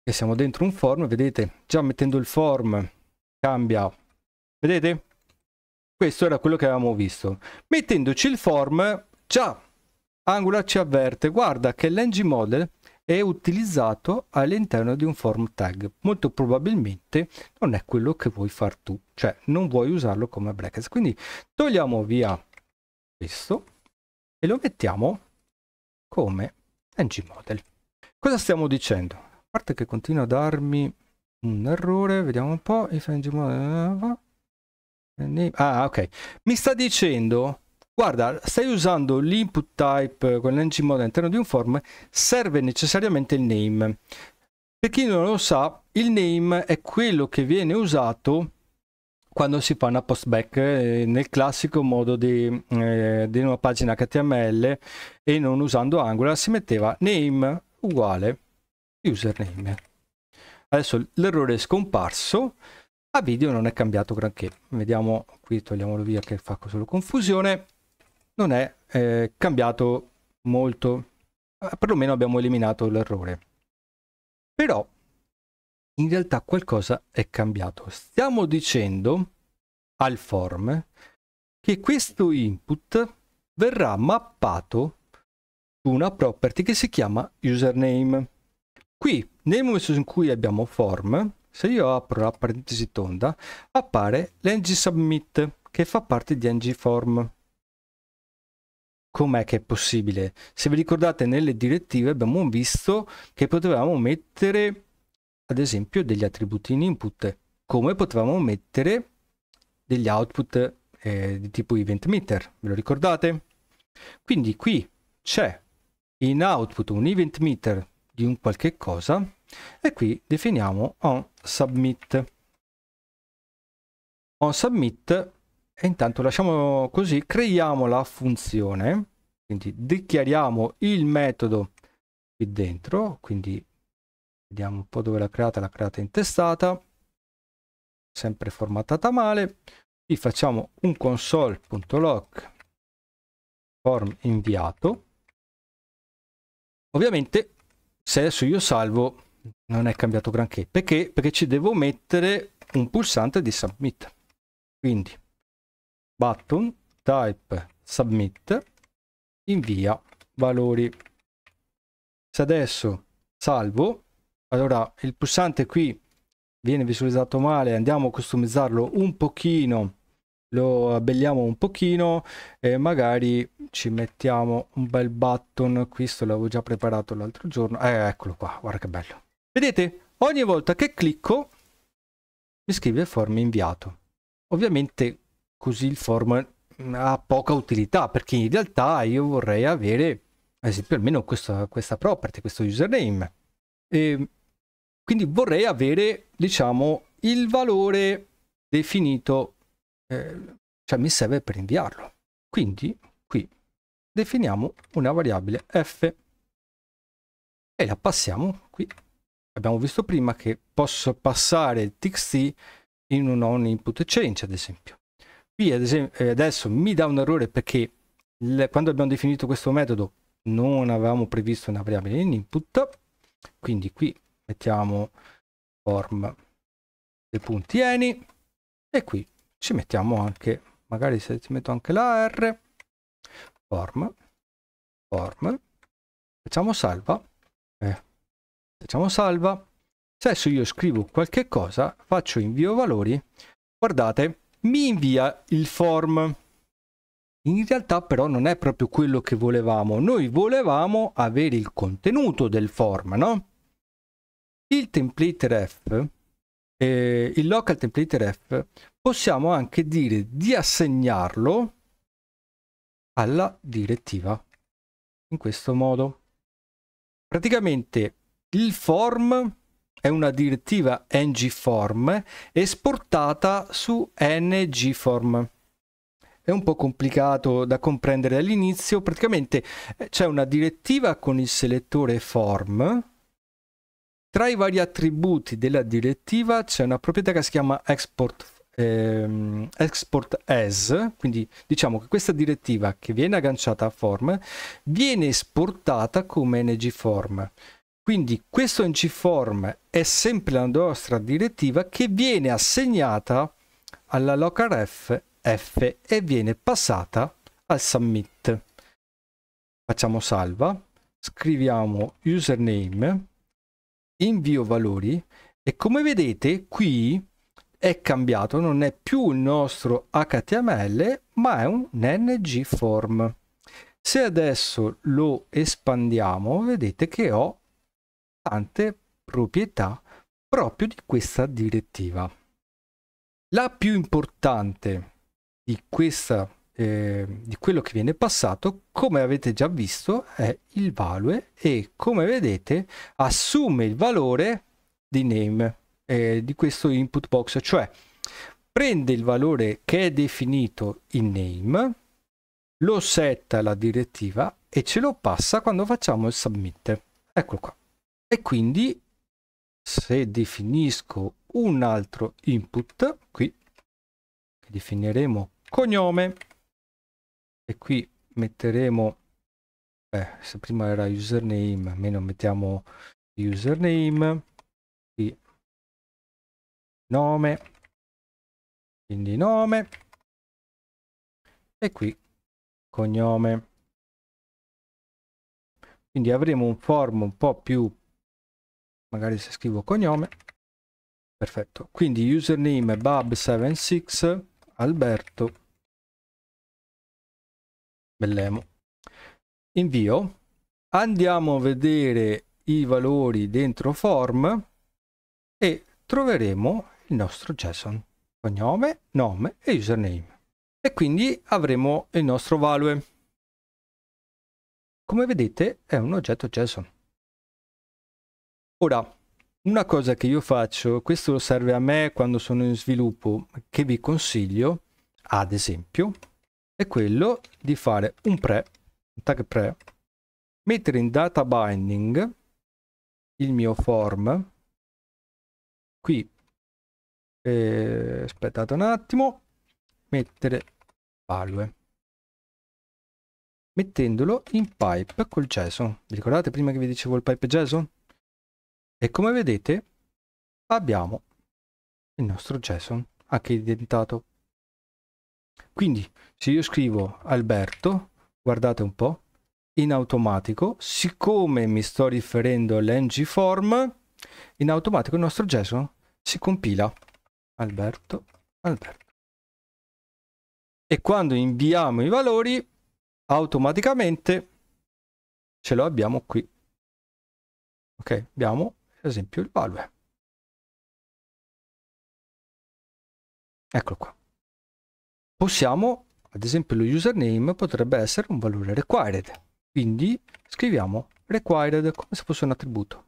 E siamo dentro un form, vedete, già mettendo il form cambia. Vedete? Questo era quello che avevamo visto. Mettendoci il form, già Angular ci avverte, guarda che l'ng model è utilizzato all'interno di un form tag. Molto probabilmente non è quello che vuoi far tu, cioè non vuoi usarlo come brackets. Quindi togliamo via questo e lo mettiamo come ngModel. Cosa stiamo dicendo? A parte che continua a darmi un errore, vediamo un po', if ngModel... Ah, ok. Mi sta dicendo guarda, stai usando l'input type con l'engine mode all'interno di un form, serve necessariamente il name. Per chi non lo sa, il name è quello che viene usato quando si fa una postback eh, nel classico modo di, eh, di, una pagina HTML e non usando Angular si metteva name uguale username. Adesso l'errore è scomparso, a video non è cambiato granché. Vediamo qui, togliamolo via che fa solo confusione non è eh, cambiato molto, ah, perlomeno abbiamo eliminato l'errore. Però in realtà qualcosa è cambiato. Stiamo dicendo al form che questo input verrà mappato su una property che si chiama username. Qui, nel momento in cui abbiamo form, se io apro la parentesi tonda, appare l'ng submit che fa parte di ng form com'è che è possibile? Se vi ricordate nelle direttive abbiamo visto che potevamo mettere ad esempio degli attributi in input, come potevamo mettere degli output eh, di tipo event meter, ve lo ricordate? Quindi qui c'è in output un event meter di un qualche cosa e qui definiamo on submit. On submit e intanto lasciamo così, creiamo la funzione, quindi dichiariamo il metodo qui dentro, quindi vediamo un po' dove l'ha creata, l'ha creata in testata, sempre formattata male, qui facciamo un console.log form inviato, ovviamente se adesso io salvo non è cambiato granché, perché? Perché ci devo mettere un pulsante di submit, quindi button type submit invia valori se adesso salvo allora il pulsante qui viene visualizzato male andiamo a customizzarlo un pochino lo abbelliamo un pochino e magari ci mettiamo un bel button questo l'avevo già preparato l'altro giorno eh, eccolo qua guarda che bello vedete ogni volta che clicco mi scrive form inviato ovviamente così il format ha poca utilità perché in realtà io vorrei avere ad esempio almeno questa, questa property, questo username. E quindi vorrei avere diciamo il valore definito, eh, cioè mi serve per inviarlo. Quindi qui definiamo una variabile f e la passiamo qui. Abbiamo visto prima che posso passare il txt in un on input change ad esempio qui ad esempio, eh, adesso mi dà un errore perché il, quando abbiamo definito questo metodo non avevamo previsto una variabile in input quindi qui mettiamo form dei punti any e qui ci mettiamo anche magari se ci metto anche la r form form facciamo salva eh, facciamo salva se adesso io scrivo qualche cosa faccio invio valori guardate mi invia il form. In realtà però non è proprio quello che volevamo. Noi volevamo avere il contenuto del form, no? Il template ref, eh, il local template ref, possiamo anche dire di assegnarlo alla direttiva. In questo modo. Praticamente il form è una direttiva ngform esportata su ngform. È un po' complicato da comprendere all'inizio, praticamente eh, c'è una direttiva con il selettore form. Tra i vari attributi della direttiva c'è una proprietà che si chiama export, ehm, export as, quindi diciamo che questa direttiva che viene agganciata a form viene esportata come ngform. form quindi questo enciform è sempre la nostra direttiva che viene assegnata alla local ref F e viene passata al submit. Facciamo salva, scriviamo username, invio valori e come vedete qui è cambiato, non è più il nostro HTML ma è un NGFORM. Se adesso lo espandiamo vedete che ho un'importante proprietà proprio di questa direttiva. La più importante di, questa, eh, di quello che viene passato, come avete già visto, è il value e come vedete assume il valore di name eh, di questo input box, cioè prende il valore che è definito in name, lo setta la direttiva e ce lo passa quando facciamo il submit. Eccolo qua e quindi se definisco un altro input qui che definiremo cognome e qui metteremo eh, se prima era username almeno mettiamo username qui nome quindi nome e qui cognome quindi avremo un form un po più magari se scrivo cognome perfetto quindi username bab 76 alberto bellemo invio andiamo a vedere i valori dentro form e troveremo il nostro json cognome nome e username e quindi avremo il nostro value come vedete è un oggetto json Ora, una cosa che io faccio, questo serve a me quando sono in sviluppo, che vi consiglio, ad esempio, è quello di fare un pre, un tag pre, mettere in data binding il mio form, qui, eh, aspettate un attimo, mettere value, mettendolo in pipe col JSON. Vi ricordate prima che vi dicevo il pipe JSON? E come vedete abbiamo il nostro JSON anche identificato. Quindi se io scrivo Alberto, guardate un po', in automatico, siccome mi sto riferendo form in automatico il nostro JSON si compila Alberto, Alberto. E quando inviamo i valori, automaticamente ce lo abbiamo qui. Ok, abbiamo per esempio il value. Eccolo qua. Possiamo, ad esempio lo username potrebbe essere un valore required, quindi scriviamo required come se fosse un attributo.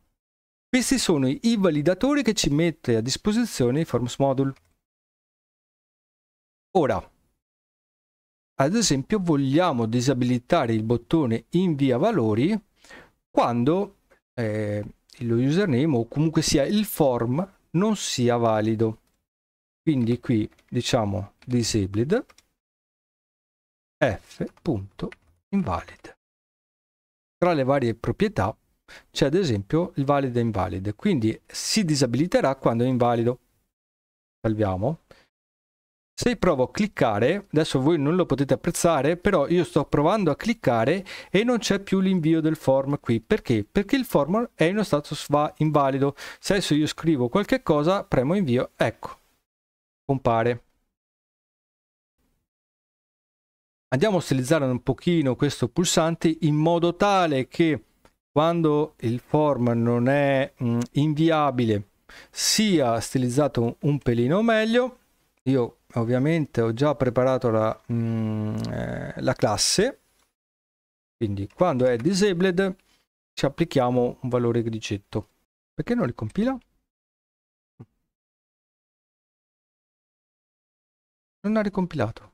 Questi sono i validatori che ci mette a disposizione il forms module. Ora, ad esempio vogliamo disabilitare il bottone invia valori quando eh, lo username o comunque sia il form non sia valido quindi qui diciamo disabled f.invalid tra le varie proprietà c'è ad esempio il valid e invalid quindi si disabiliterà quando è invalido salviamo se provo a cliccare adesso voi non lo potete apprezzare però io sto provando a cliccare e non c'è più l'invio del form qui perché perché il form è in uno stato invalido se adesso io scrivo qualche cosa premo invio ecco compare andiamo a stilizzare un pochino questo pulsante in modo tale che quando il form non è mh, inviabile sia stilizzato un, un pelino meglio io ovviamente ho già preparato la, mm, eh, la classe quindi quando è disabled ci applichiamo un valore grigetto perché non ricompila? non ha ricompilato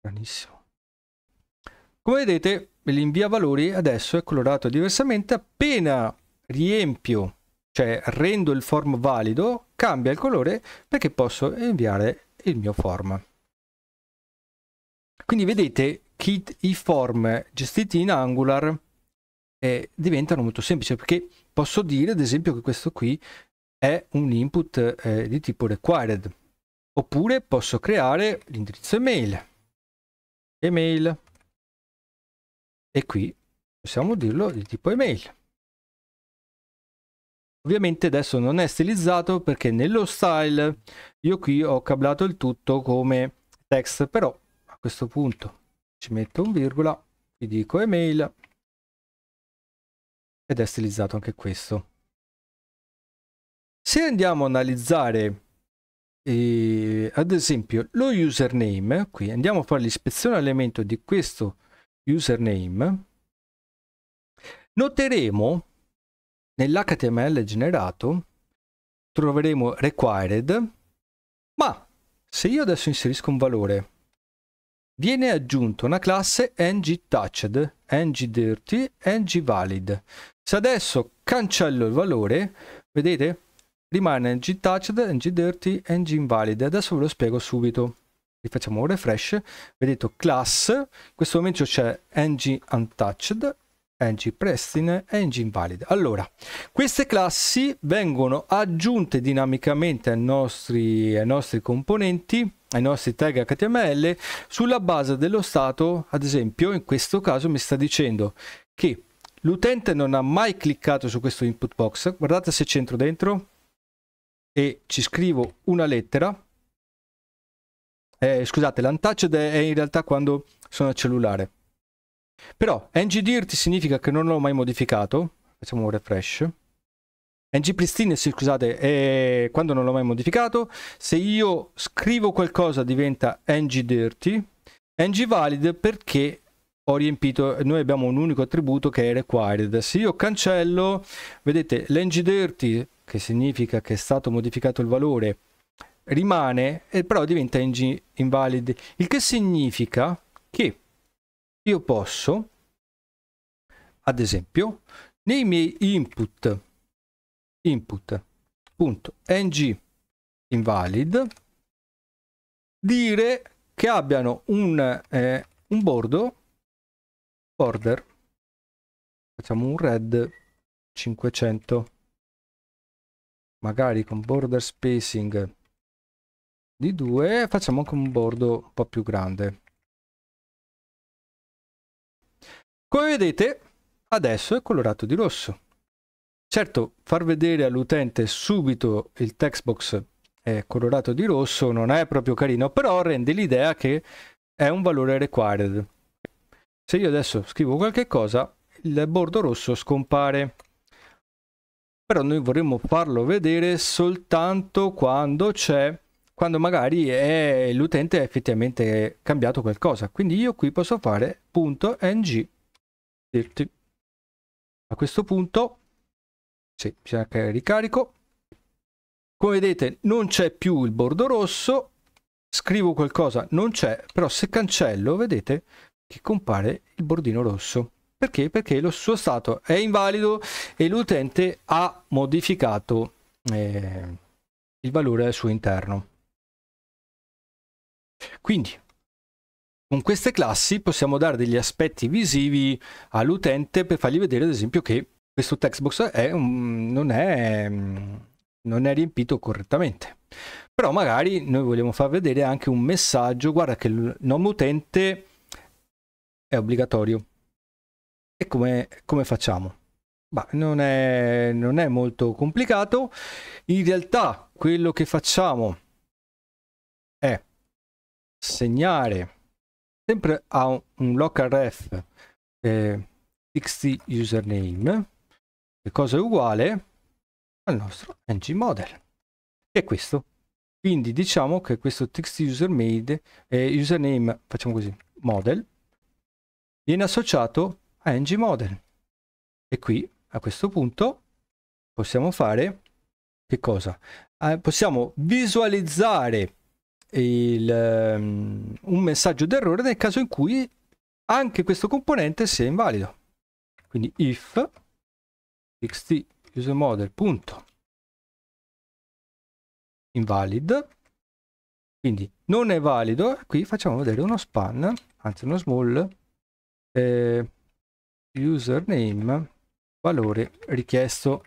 stranissimo come vedete l'invia valori adesso è colorato diversamente appena riempio cioè rendo il form valido cambia il colore perché posso inviare il mio form. Quindi vedete che i form gestiti in Angular eh, diventano molto semplici perché posso dire ad esempio che questo qui è un input eh, di tipo required oppure posso creare l'indirizzo email email e qui possiamo dirlo di tipo email Ovviamente adesso non è stilizzato perché nello style io qui ho cablato il tutto come text, però a questo punto ci metto un virgola, vi dico email ed è stilizzato anche questo. Se andiamo a analizzare eh, ad esempio lo username, qui andiamo a fare l'ispezione all'elemento di questo username, noteremo nell'HTML generato troveremo required, ma se io adesso inserisco un valore, viene aggiunto una classe ngTouched, ngDirty, ngValid. Se adesso cancello il valore, vedete, rimane ngTouched, ngDirty, ngInvalid. Adesso ve lo spiego subito. Rifacciamo un refresh, vedete class, in questo momento c'è ng untouched, engine pristine e engine valid. Allora, queste classi vengono aggiunte dinamicamente ai nostri, ai nostri componenti, ai nostri tag HTML, sulla base dello stato, ad esempio, in questo caso mi sta dicendo che l'utente non ha mai cliccato su questo input box, guardate se c'entro dentro e ci scrivo una lettera, eh, scusate, l'untouched è in realtà quando sono al cellulare, però ngdirt significa che non l'ho mai modificato. Facciamo un refresh. ngpristine, sì, scusate, è quando non l'ho mai modificato. Se io scrivo qualcosa diventa ngdirty. ngvalid perché ho riempito, noi abbiamo un unico attributo che è required. Se io cancello, vedete, l'ngdirty, che significa che è stato modificato il valore, rimane, eh, però diventa ng invalid. Il che significa che io posso, ad esempio, nei miei input, input.ng invalid, dire che abbiano un, eh, un bordo border. Facciamo un red 500 magari con border spacing di 2 facciamo anche un bordo un po' più grande Come vedete adesso è colorato di rosso. Certo, far vedere all'utente subito il textbox colorato di rosso non è proprio carino, però rende l'idea che è un valore required. Se io adesso scrivo qualche cosa, il bordo rosso scompare. Però noi vorremmo farlo vedere soltanto quando c'è quando magari l'utente ha effettivamente cambiato qualcosa. Quindi io qui posso fare punto .ng dirti. A questo punto, sì, bisogna creare ricarico. Come vedete non c'è più il bordo rosso, scrivo qualcosa, non c'è, però se cancello, vedete che compare il bordino rosso. Perché? Perché lo suo stato è invalido e l'utente ha modificato eh, il valore al suo interno. Quindi con queste classi possiamo dare degli aspetti visivi all'utente per fargli vedere ad esempio che questo textbox è un, non, è, non è riempito correttamente. Però magari noi vogliamo far vedere anche un messaggio, guarda che il nome utente è obbligatorio. E come, come facciamo? Bah, non, è, non è molto complicato. In realtà quello che facciamo è segnare sempre a un local ref eh, xt username che cosa è uguale al nostro ngmodel che è questo quindi diciamo che questo txt user eh, username facciamo così model viene associato a ngmodel e qui a questo punto possiamo fare che cosa eh, possiamo visualizzare il, ehm, un messaggio d'errore nel caso in cui anche questo componente sia invalido. Quindi if xt userModel quindi non è valido qui facciamo vedere uno span anzi uno small eh, username valore richiesto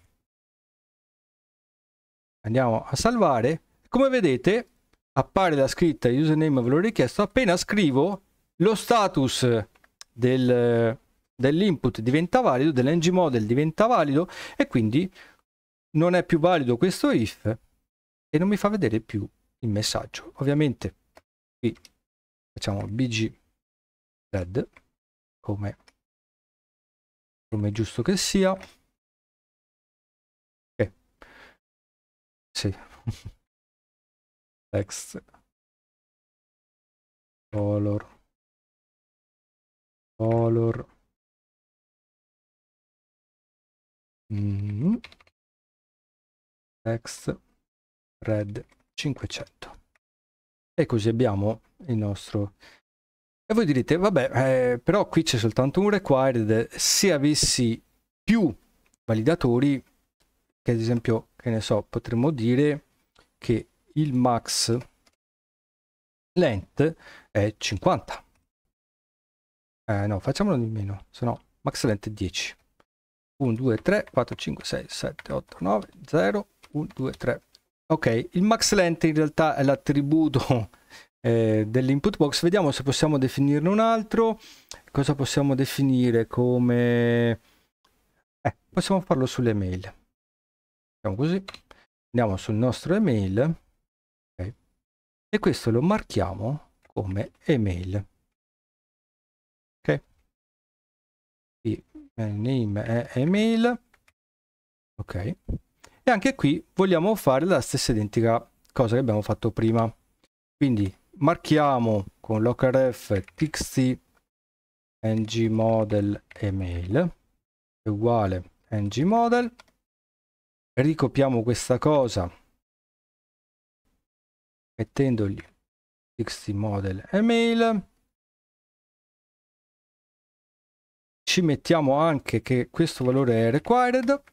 andiamo a salvare come vedete appare la scritta username ve l'ho richiesto appena scrivo lo status del, dell'input diventa valido dell'ng model diventa valido e quindi non è più valido questo if e non mi fa vedere più il messaggio ovviamente qui facciamo bg thread come come giusto che sia eh. sì text color color mm. text red 500 e così abbiamo il nostro e voi direte vabbè eh, però qui c'è soltanto un required se avessi più validatori che ad esempio che ne so potremmo dire che il max length è 50 eh, no facciamolo di meno se no max length è 10 1 2 3 4 5 6 7 8 9 0 1 2 3 ok il max length in realtà è l'attributo eh, dell'input box vediamo se possiamo definirne un altro cosa possiamo definire come eh, possiamo farlo sulle mail facciamo così andiamo sul nostro email e questo lo marchiamo come email. Ok? Qui eh, name è eh, email. Ok. E anche qui vogliamo fare la stessa identica cosa che abbiamo fatto prima. Quindi marchiamo con l'ocrf txt ngmodel email uguale ngmodel ricopiamo questa cosa mettendogli xtmodel email ci mettiamo anche che questo valore è required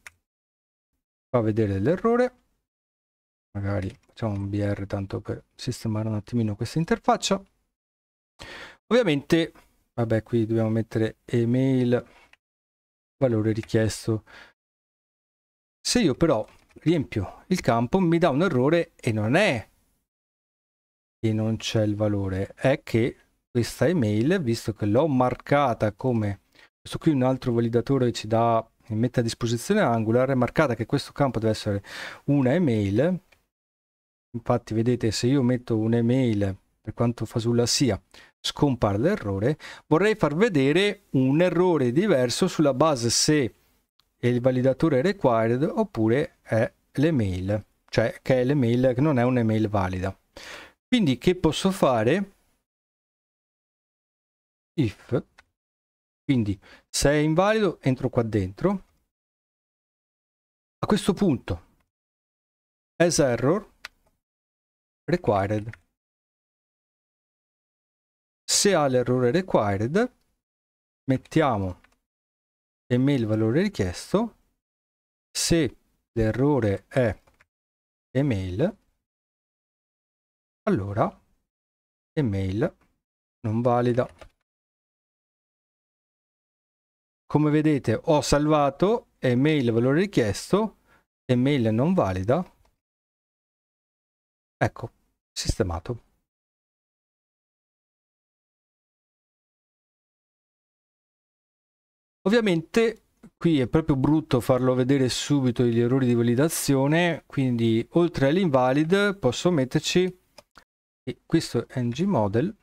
fa vedere l'errore magari facciamo un br tanto per sistemare un attimino questa interfaccia ovviamente vabbè qui dobbiamo mettere email valore richiesto se io però riempio il campo mi dà un errore e non è e non c'è il valore, è che questa email, visto che l'ho marcata come questo qui un altro validatore ci dà mette a disposizione Angular, è marcata che questo campo deve essere una email. Infatti vedete se io metto un'email, per quanto fasulla sia, scompare l'errore. Vorrei far vedere un errore diverso sulla base se il validatore è required oppure è l'email, cioè che è l'email che non è un'email valida. Quindi che posso fare? If, quindi se è invalido entro qua dentro. A questo punto, as error, required. Se ha l'errore required, mettiamo email valore richiesto se l'errore è email allora, email non valida. Come vedete ho salvato, email ve l'ho richiesto, email non valida. Ecco, sistemato. Ovviamente qui è proprio brutto farlo vedere subito gli errori di validazione, quindi oltre all'invalid posso metterci e questo è ngModel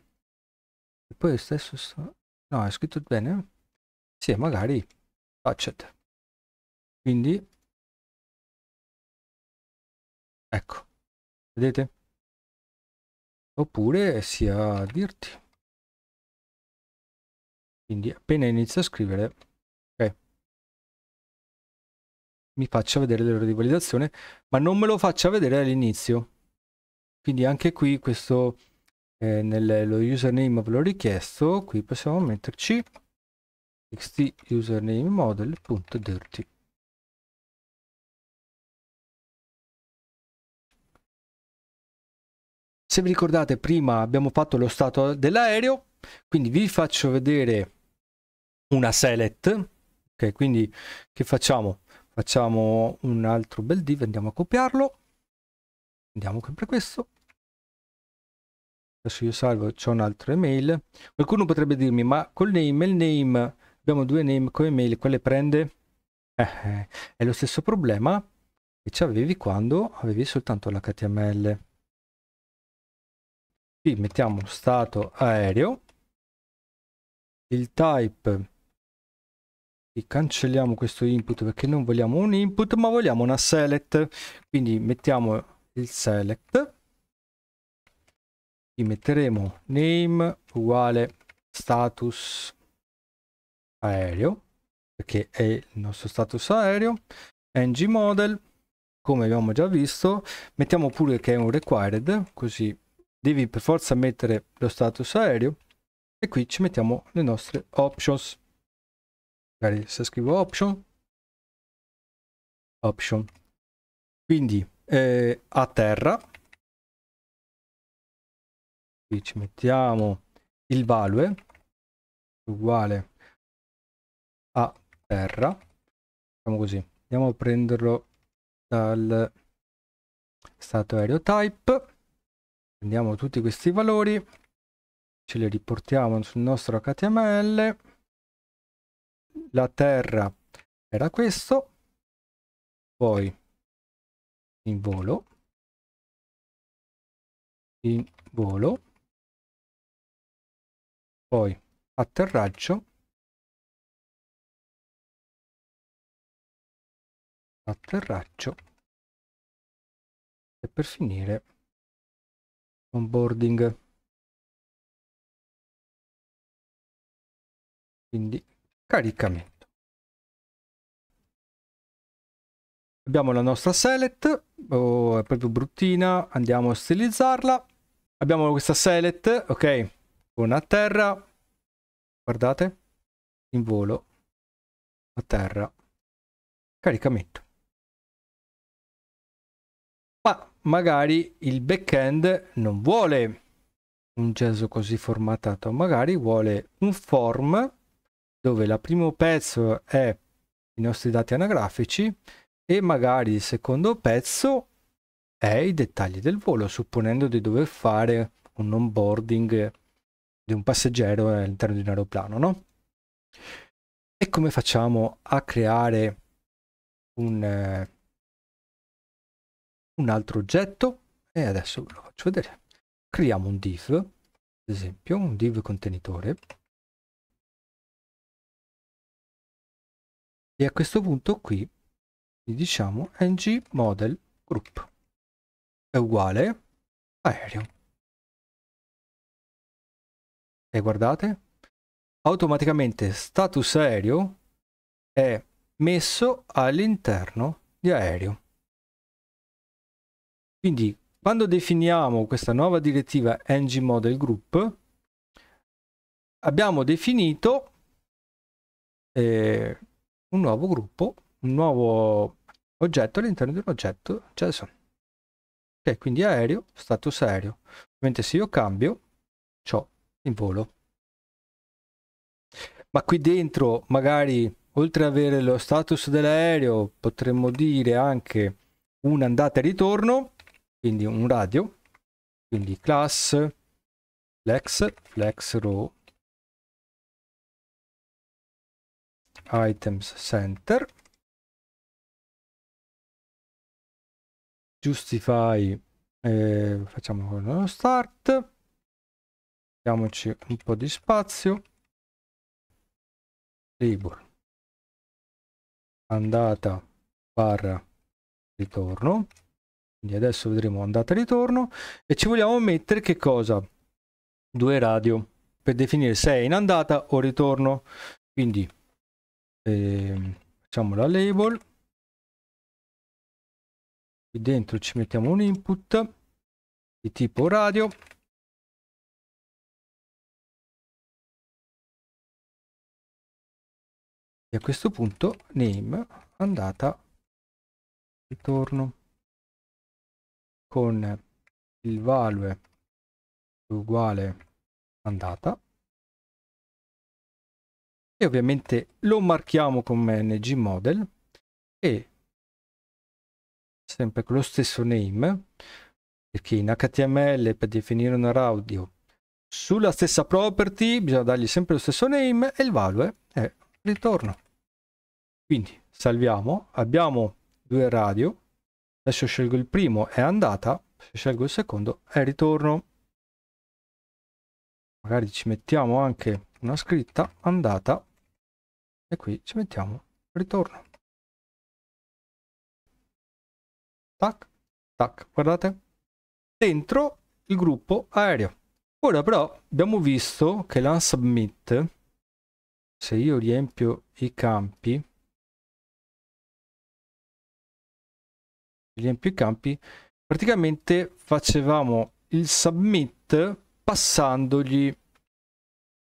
e poi è stesso sto... no è scritto bene sì magari facet quindi ecco vedete oppure sia dirti quindi appena inizio a scrivere okay, eh, mi faccia vedere l'errore di validazione ma non me lo faccia vedere all'inizio quindi anche qui questo eh, nello username ve l'ho richiesto qui possiamo metterci xt username model.dirty se vi ricordate prima abbiamo fatto lo stato dell'aereo quindi vi faccio vedere una select ok quindi che facciamo facciamo un altro bel div andiamo a copiarlo andiamo qui per questo adesso io salvo c'è un'altra email qualcuno potrebbe dirmi ma col name e il name abbiamo due name come email quale prende eh, eh, è lo stesso problema che ci avevi quando avevi soltanto l'html qui mettiamo stato aereo il type e cancelliamo questo input perché non vogliamo un input ma vogliamo una select quindi mettiamo il select gli metteremo name uguale status aereo perché è il nostro status aereo ng model come abbiamo già visto mettiamo pure che è un required così devi per forza mettere lo status aereo e qui ci mettiamo le nostre options magari se scrivo option option quindi eh, a terra qui ci mettiamo il value uguale a terra facciamo così andiamo a prenderlo dal stato aereo type prendiamo tutti questi valori ce li riportiamo sul nostro html la terra era questo poi in volo in volo poi atterraggio atterraggio e per finire onboarding quindi caricamento abbiamo la nostra select oh, è proprio bruttina andiamo a stilizzarla abbiamo questa select ok Buona a terra. Guardate. In volo. A terra. Caricamento. Ma magari il backend non vuole un gesso così formatato magari vuole un form dove il primo pezzo è i nostri dati anagrafici e magari il secondo pezzo è i dettagli del volo, supponendo di dover fare un onboarding di un passeggero all'interno di un aeroplano, no? E come facciamo a creare un, eh, un altro oggetto? E adesso ve lo faccio vedere. Creiamo un div, ad esempio, un div contenitore. E a questo punto qui gli diciamo ng model group è uguale aereo e guardate, automaticamente status aereo è messo all'interno di aereo. Quindi quando definiamo questa nuova direttiva ng model group abbiamo definito eh, un nuovo gruppo, un nuovo oggetto all'interno di un oggetto JSON. Ok, quindi aereo, status aereo. Ovviamente se io cambio ciò in volo. Ma qui dentro magari oltre ad avere lo status dell'aereo potremmo dire anche un'andata e ritorno, quindi un radio, quindi class flex flex row items center justify eh, facciamo lo start diamoci un po' di spazio Libur andata barra ritorno quindi adesso vedremo andata e ritorno e ci vogliamo mettere che cosa? due radio per definire se è in andata o ritorno quindi eh, facciamo la label qui dentro ci mettiamo un input di tipo radio e a questo punto name andata ritorno con il value uguale andata e ovviamente lo marchiamo come ng model e sempre con lo stesso name perché in html per definire una radio sulla stessa property bisogna dargli sempre lo stesso name e il value è ritorno quindi salviamo, abbiamo due radio, adesso scelgo il primo, è andata, se scelgo il secondo è ritorno. Magari ci mettiamo anche una scritta andata e qui ci mettiamo ritorno. Tac, tac, guardate, dentro il gruppo aereo. Ora però abbiamo visto che l'unsubmit, se io riempio i campi, riempio i campi, praticamente facevamo il submit passandogli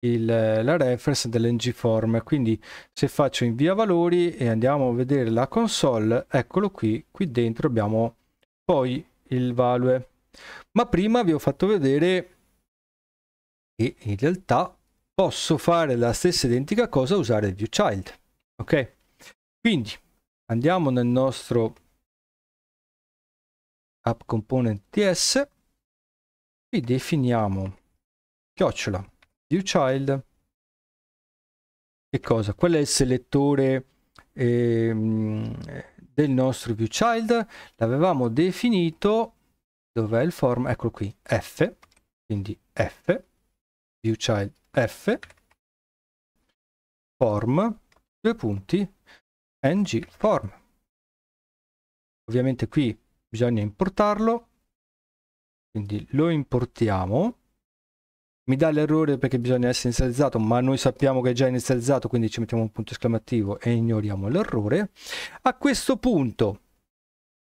il, la reference dell'ngform quindi se faccio invia valori e andiamo a vedere la console eccolo qui qui dentro abbiamo poi il value ma prima vi ho fatto vedere che in realtà posso fare la stessa identica cosa usare il view child ok quindi andiamo nel nostro app component ts e definiamo chiocciola view child che cosa? Qual è il selettore eh, del nostro view child? L'avevamo definito dov'è il form? Eccolo qui, f, quindi f, view child f, form, due punti, ng form. Ovviamente qui bisogna importarlo quindi lo importiamo mi dà l'errore perché bisogna essere inizializzato ma noi sappiamo che è già inizializzato quindi ci mettiamo un punto esclamativo e ignoriamo l'errore a questo punto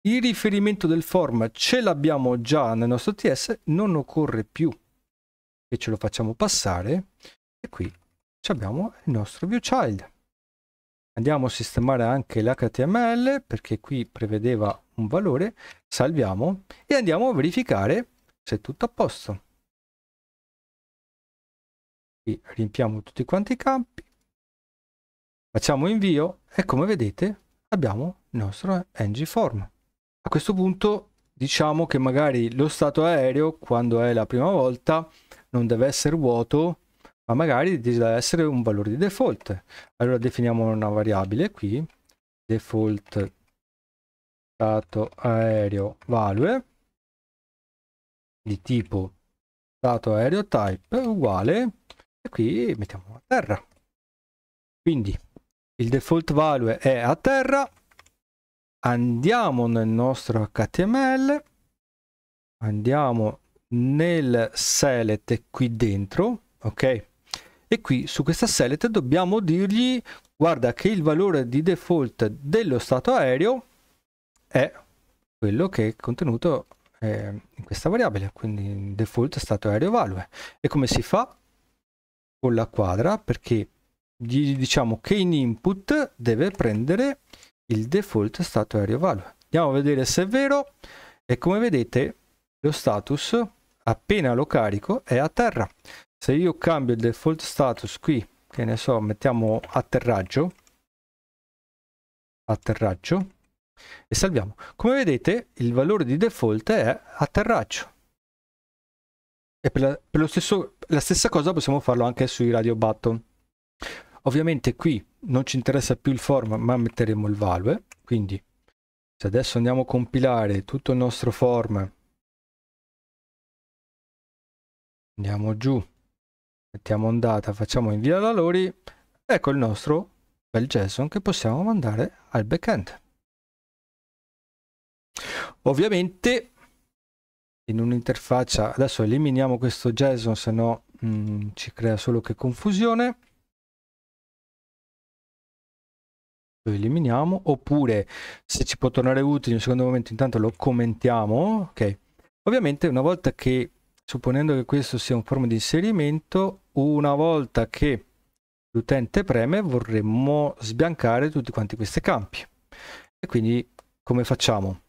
il riferimento del form ce l'abbiamo già nel nostro TS non occorre più che ce lo facciamo passare e qui abbiamo il nostro view child andiamo a sistemare anche l'html perché qui prevedeva un valore salviamo e andiamo a verificare se è tutto a posto qui riempiamo tutti quanti i campi facciamo invio e come vedete abbiamo il nostro ng-form a questo punto diciamo che magari lo stato aereo quando è la prima volta non deve essere vuoto ma magari deve essere un valore di default. Allora definiamo una variabile qui, default stato aereo value di tipo stato aereo type uguale e qui mettiamo a terra. Quindi il default value è a terra, andiamo nel nostro HTML, andiamo nel select qui dentro, ok? e qui su questa select dobbiamo dirgli guarda che il valore di default dello stato aereo è quello che è contenuto eh, in questa variabile quindi default stato aereo value e come si fa con la quadra perché gli diciamo che in input deve prendere il default stato aereo value andiamo a vedere se è vero e come vedete lo status appena lo carico è a terra se io cambio il default status qui che ne so mettiamo atterraggio atterraggio e salviamo come vedete il valore di default è atterraggio e per, la, per lo stesso la stessa cosa possiamo farlo anche sui radio button ovviamente qui non ci interessa più il form ma metteremo il value quindi se adesso andiamo a compilare tutto il nostro form andiamo giù mettiamo ondata, facciamo invia valori, ecco il nostro bel JSON che possiamo mandare al backend. Ovviamente in un'interfaccia, adesso eliminiamo questo JSON se no mm, ci crea solo che confusione. Lo eliminiamo oppure se ci può tornare utile in un secondo momento intanto lo commentiamo. Ok, ovviamente una volta che supponendo che questo sia un forma di inserimento una volta che l'utente preme vorremmo sbiancare tutti quanti questi campi e quindi come facciamo?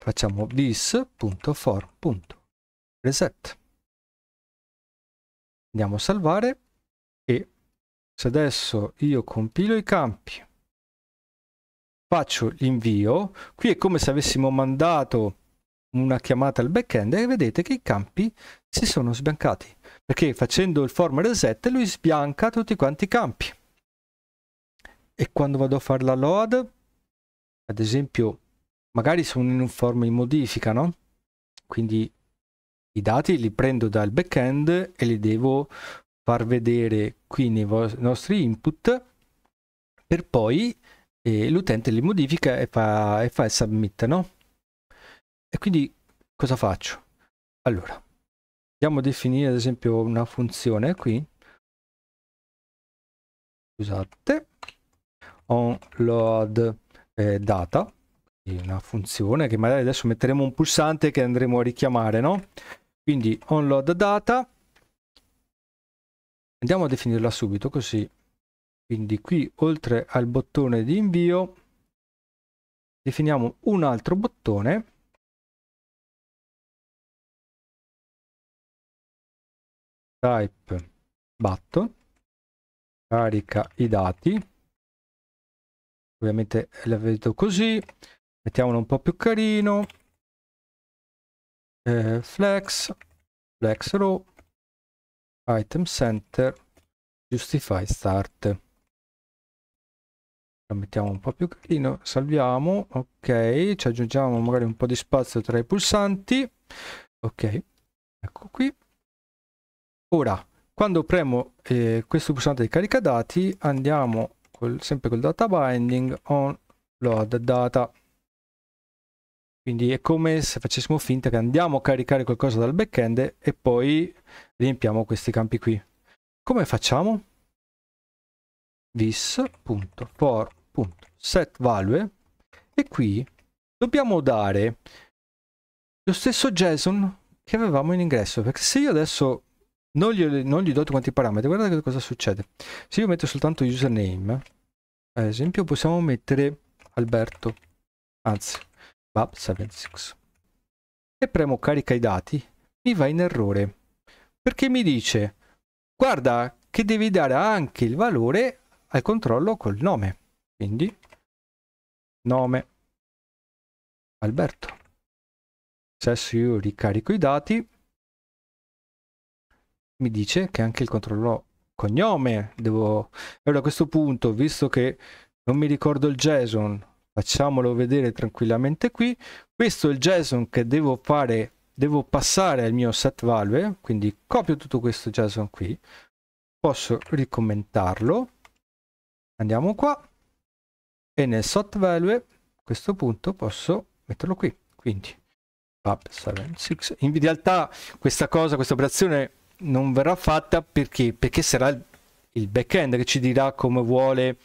facciamo this.for.reset andiamo a salvare e se adesso io compilo i campi faccio l'invio qui è come se avessimo mandato una chiamata al backend e vedete che i campi si sono sbiancati perché facendo il form reset lui sbianca tutti quanti i campi e quando vado a fare la load ad esempio magari sono in un form in modifica no quindi i dati li prendo dal backend e li devo far vedere qui nei nostri input per poi eh, l'utente li modifica e fa, e fa il submit no e quindi cosa faccio allora andiamo a definire ad esempio una funzione qui scusate onload eh, data una funzione che magari adesso metteremo un pulsante che andremo a richiamare no quindi on load data andiamo a definirla subito così quindi qui oltre al bottone di invio definiamo un altro bottone type button carica i dati ovviamente l'avete così mettiamolo un po più carino eh, flex flex row item center justify start lo mettiamo un po più carino salviamo ok ci aggiungiamo magari un po di spazio tra i pulsanti ok ecco qui Ora, quando premo eh, questo pulsante di carica dati, andiamo col, sempre col data binding on load data. Quindi è come se facessimo finta che andiamo a caricare qualcosa dal backend e poi riempiamo questi campi qui. Come facciamo? vis.for.setValue e qui dobbiamo dare lo stesso JSON che avevamo in ingresso perché se io adesso non gli, non gli do quanti i parametri guardate cosa succede se io metto soltanto username ad esempio possiamo mettere Alberto anzi Bab76 e premo carica i dati mi va in errore perché mi dice guarda che devi dare anche il valore al controllo col nome quindi nome Alberto se adesso io ricarico i dati mi dice che anche il controllo cognome devo... Allora a questo punto, visto che non mi ricordo il JSON, facciamolo vedere tranquillamente qui. Questo è il JSON che devo fare, devo passare al mio set value, quindi copio tutto questo JSON qui. Posso ricommentarlo. Andiamo qua. E nel set value, a questo punto, posso metterlo qui. Quindi, 7, 6. In realtà questa cosa, questa operazione non verrà fatta perché? Perché sarà il backend che ci dirà come vuole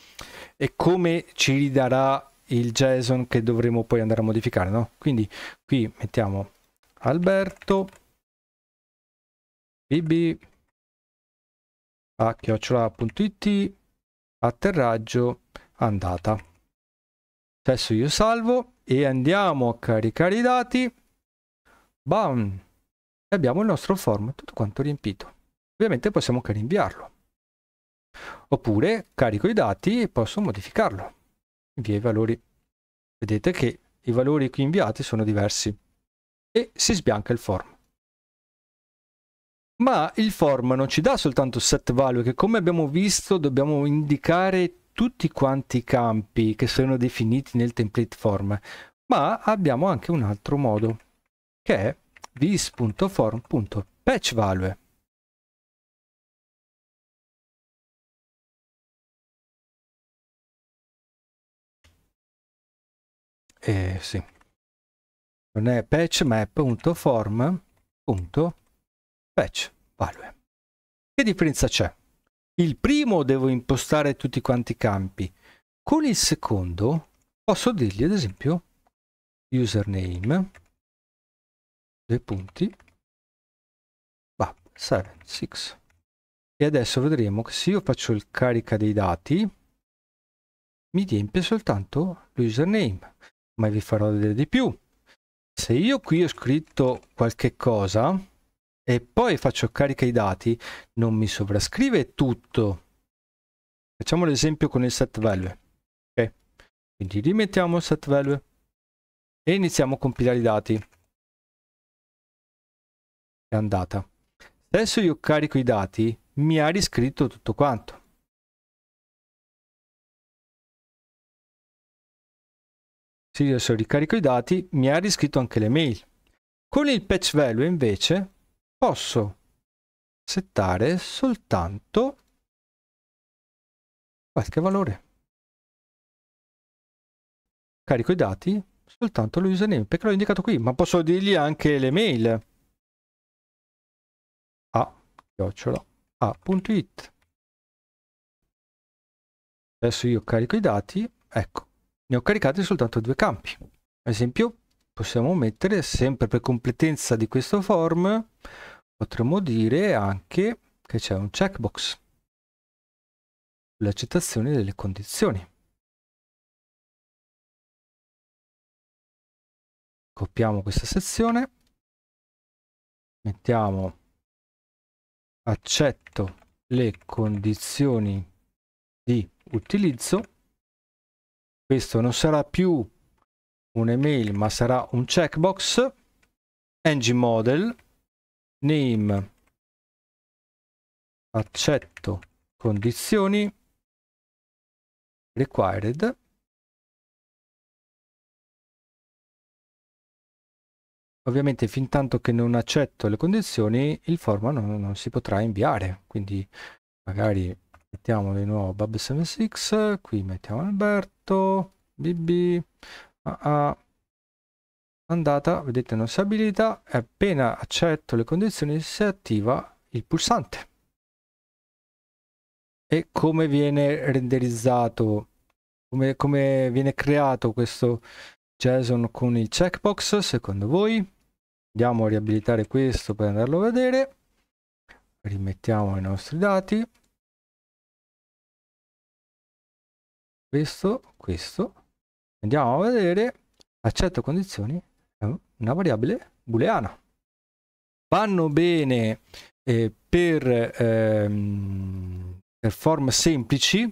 e come ci ridarà il JSON che dovremo poi andare a modificare, no? Quindi qui mettiamo Alberto bb a chiocciola.it atterraggio andata. Adesso io salvo e andiamo a caricare i dati. Bam! e abbiamo il nostro form tutto quanto riempito. Ovviamente possiamo anche rinviarlo. Oppure carico i dati e posso modificarlo. Invia i valori. Vedete che i valori qui inviati sono diversi e si sbianca il form. Ma il form non ci dà soltanto set value che come abbiamo visto dobbiamo indicare tutti quanti i campi che sono definiti nel template form, ma abbiamo anche un altro modo che è this.form.patchValue. Eh, sì. Non è patchMap.form.patch value. Che differenza c'è? Il primo devo impostare tutti quanti i campi. Con il secondo posso dirgli ad esempio username due punti va 7 6 e adesso vedremo che se io faccio il carica dei dati mi riempie soltanto l'username ma vi farò vedere di più se io qui ho scritto qualche cosa e poi faccio carica i dati non mi sovrascrive tutto facciamo l'esempio con il set value ok quindi rimettiamo il set value e iniziamo a compilare i dati è andata. adesso io carico i dati, mi ha riscritto tutto quanto. Se io adesso ricarico i dati, mi ha riscritto anche le mail. Con il patch value invece posso settare soltanto qualche valore. Carico i dati, soltanto lo username, perché l'ho indicato qui, ma posso dirgli anche le mail a.it adesso io carico i dati ecco ne ho caricati soltanto due campi ad esempio possiamo mettere sempre per completezza di questo form potremmo dire anche che c'è un checkbox l'accettazione delle condizioni copiamo questa sezione mettiamo accetto le condizioni di utilizzo questo non sarà più un'email ma sarà un checkbox engine model name accetto condizioni required Ovviamente fin tanto che non accetto le condizioni il forma non, non si potrà inviare, quindi magari mettiamo di nuovo Bab76, qui mettiamo Alberto, BB, AA, andata, vedete non si abilita, e appena accetto le condizioni si attiva il pulsante. E come viene renderizzato, come, come viene creato questo JSON con il checkbox secondo voi? andiamo a riabilitare questo per andarlo a vedere rimettiamo i nostri dati questo questo andiamo a vedere accetto condizioni una variabile booleana vanno bene eh, per ehm, per form semplici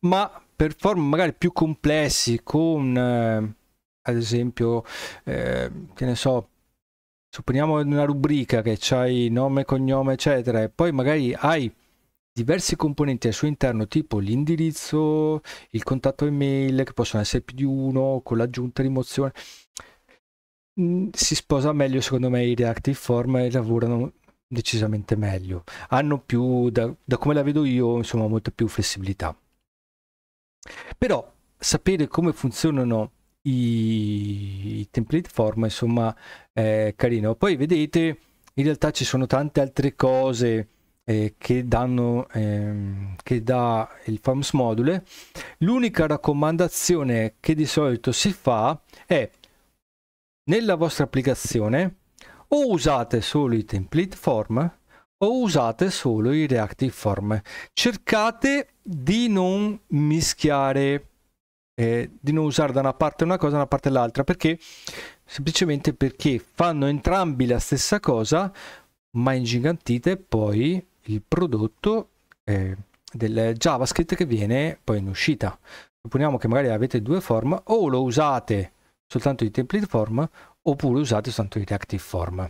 ma per form magari più complessi con eh, ad esempio eh, che ne so supponiamo in una rubrica che c'hai nome, cognome, eccetera, e poi magari hai diversi componenti al suo interno, tipo l'indirizzo, il contatto email, che possono essere più di uno, con l'aggiunta, rimozione, mm, si sposa meglio secondo me i Reactive Form e lavorano decisamente meglio. Hanno più, da, da come la vedo io, insomma, molta più flessibilità. Però sapere come funzionano i, i template form insomma è carino poi vedete in realtà ci sono tante altre cose eh, che danno ehm, che dà il forms module l'unica raccomandazione che di solito si fa è nella vostra applicazione o usate solo i template form o usate solo i reactive form cercate di non mischiare eh, di non usare da una parte una cosa e da una parte l'altra, perché semplicemente perché fanno entrambi la stessa cosa, ma ingigantite poi il prodotto eh, del JavaScript che viene poi in uscita. Supponiamo che magari avete due form, o lo usate soltanto di template form, oppure usate soltanto di reactive form.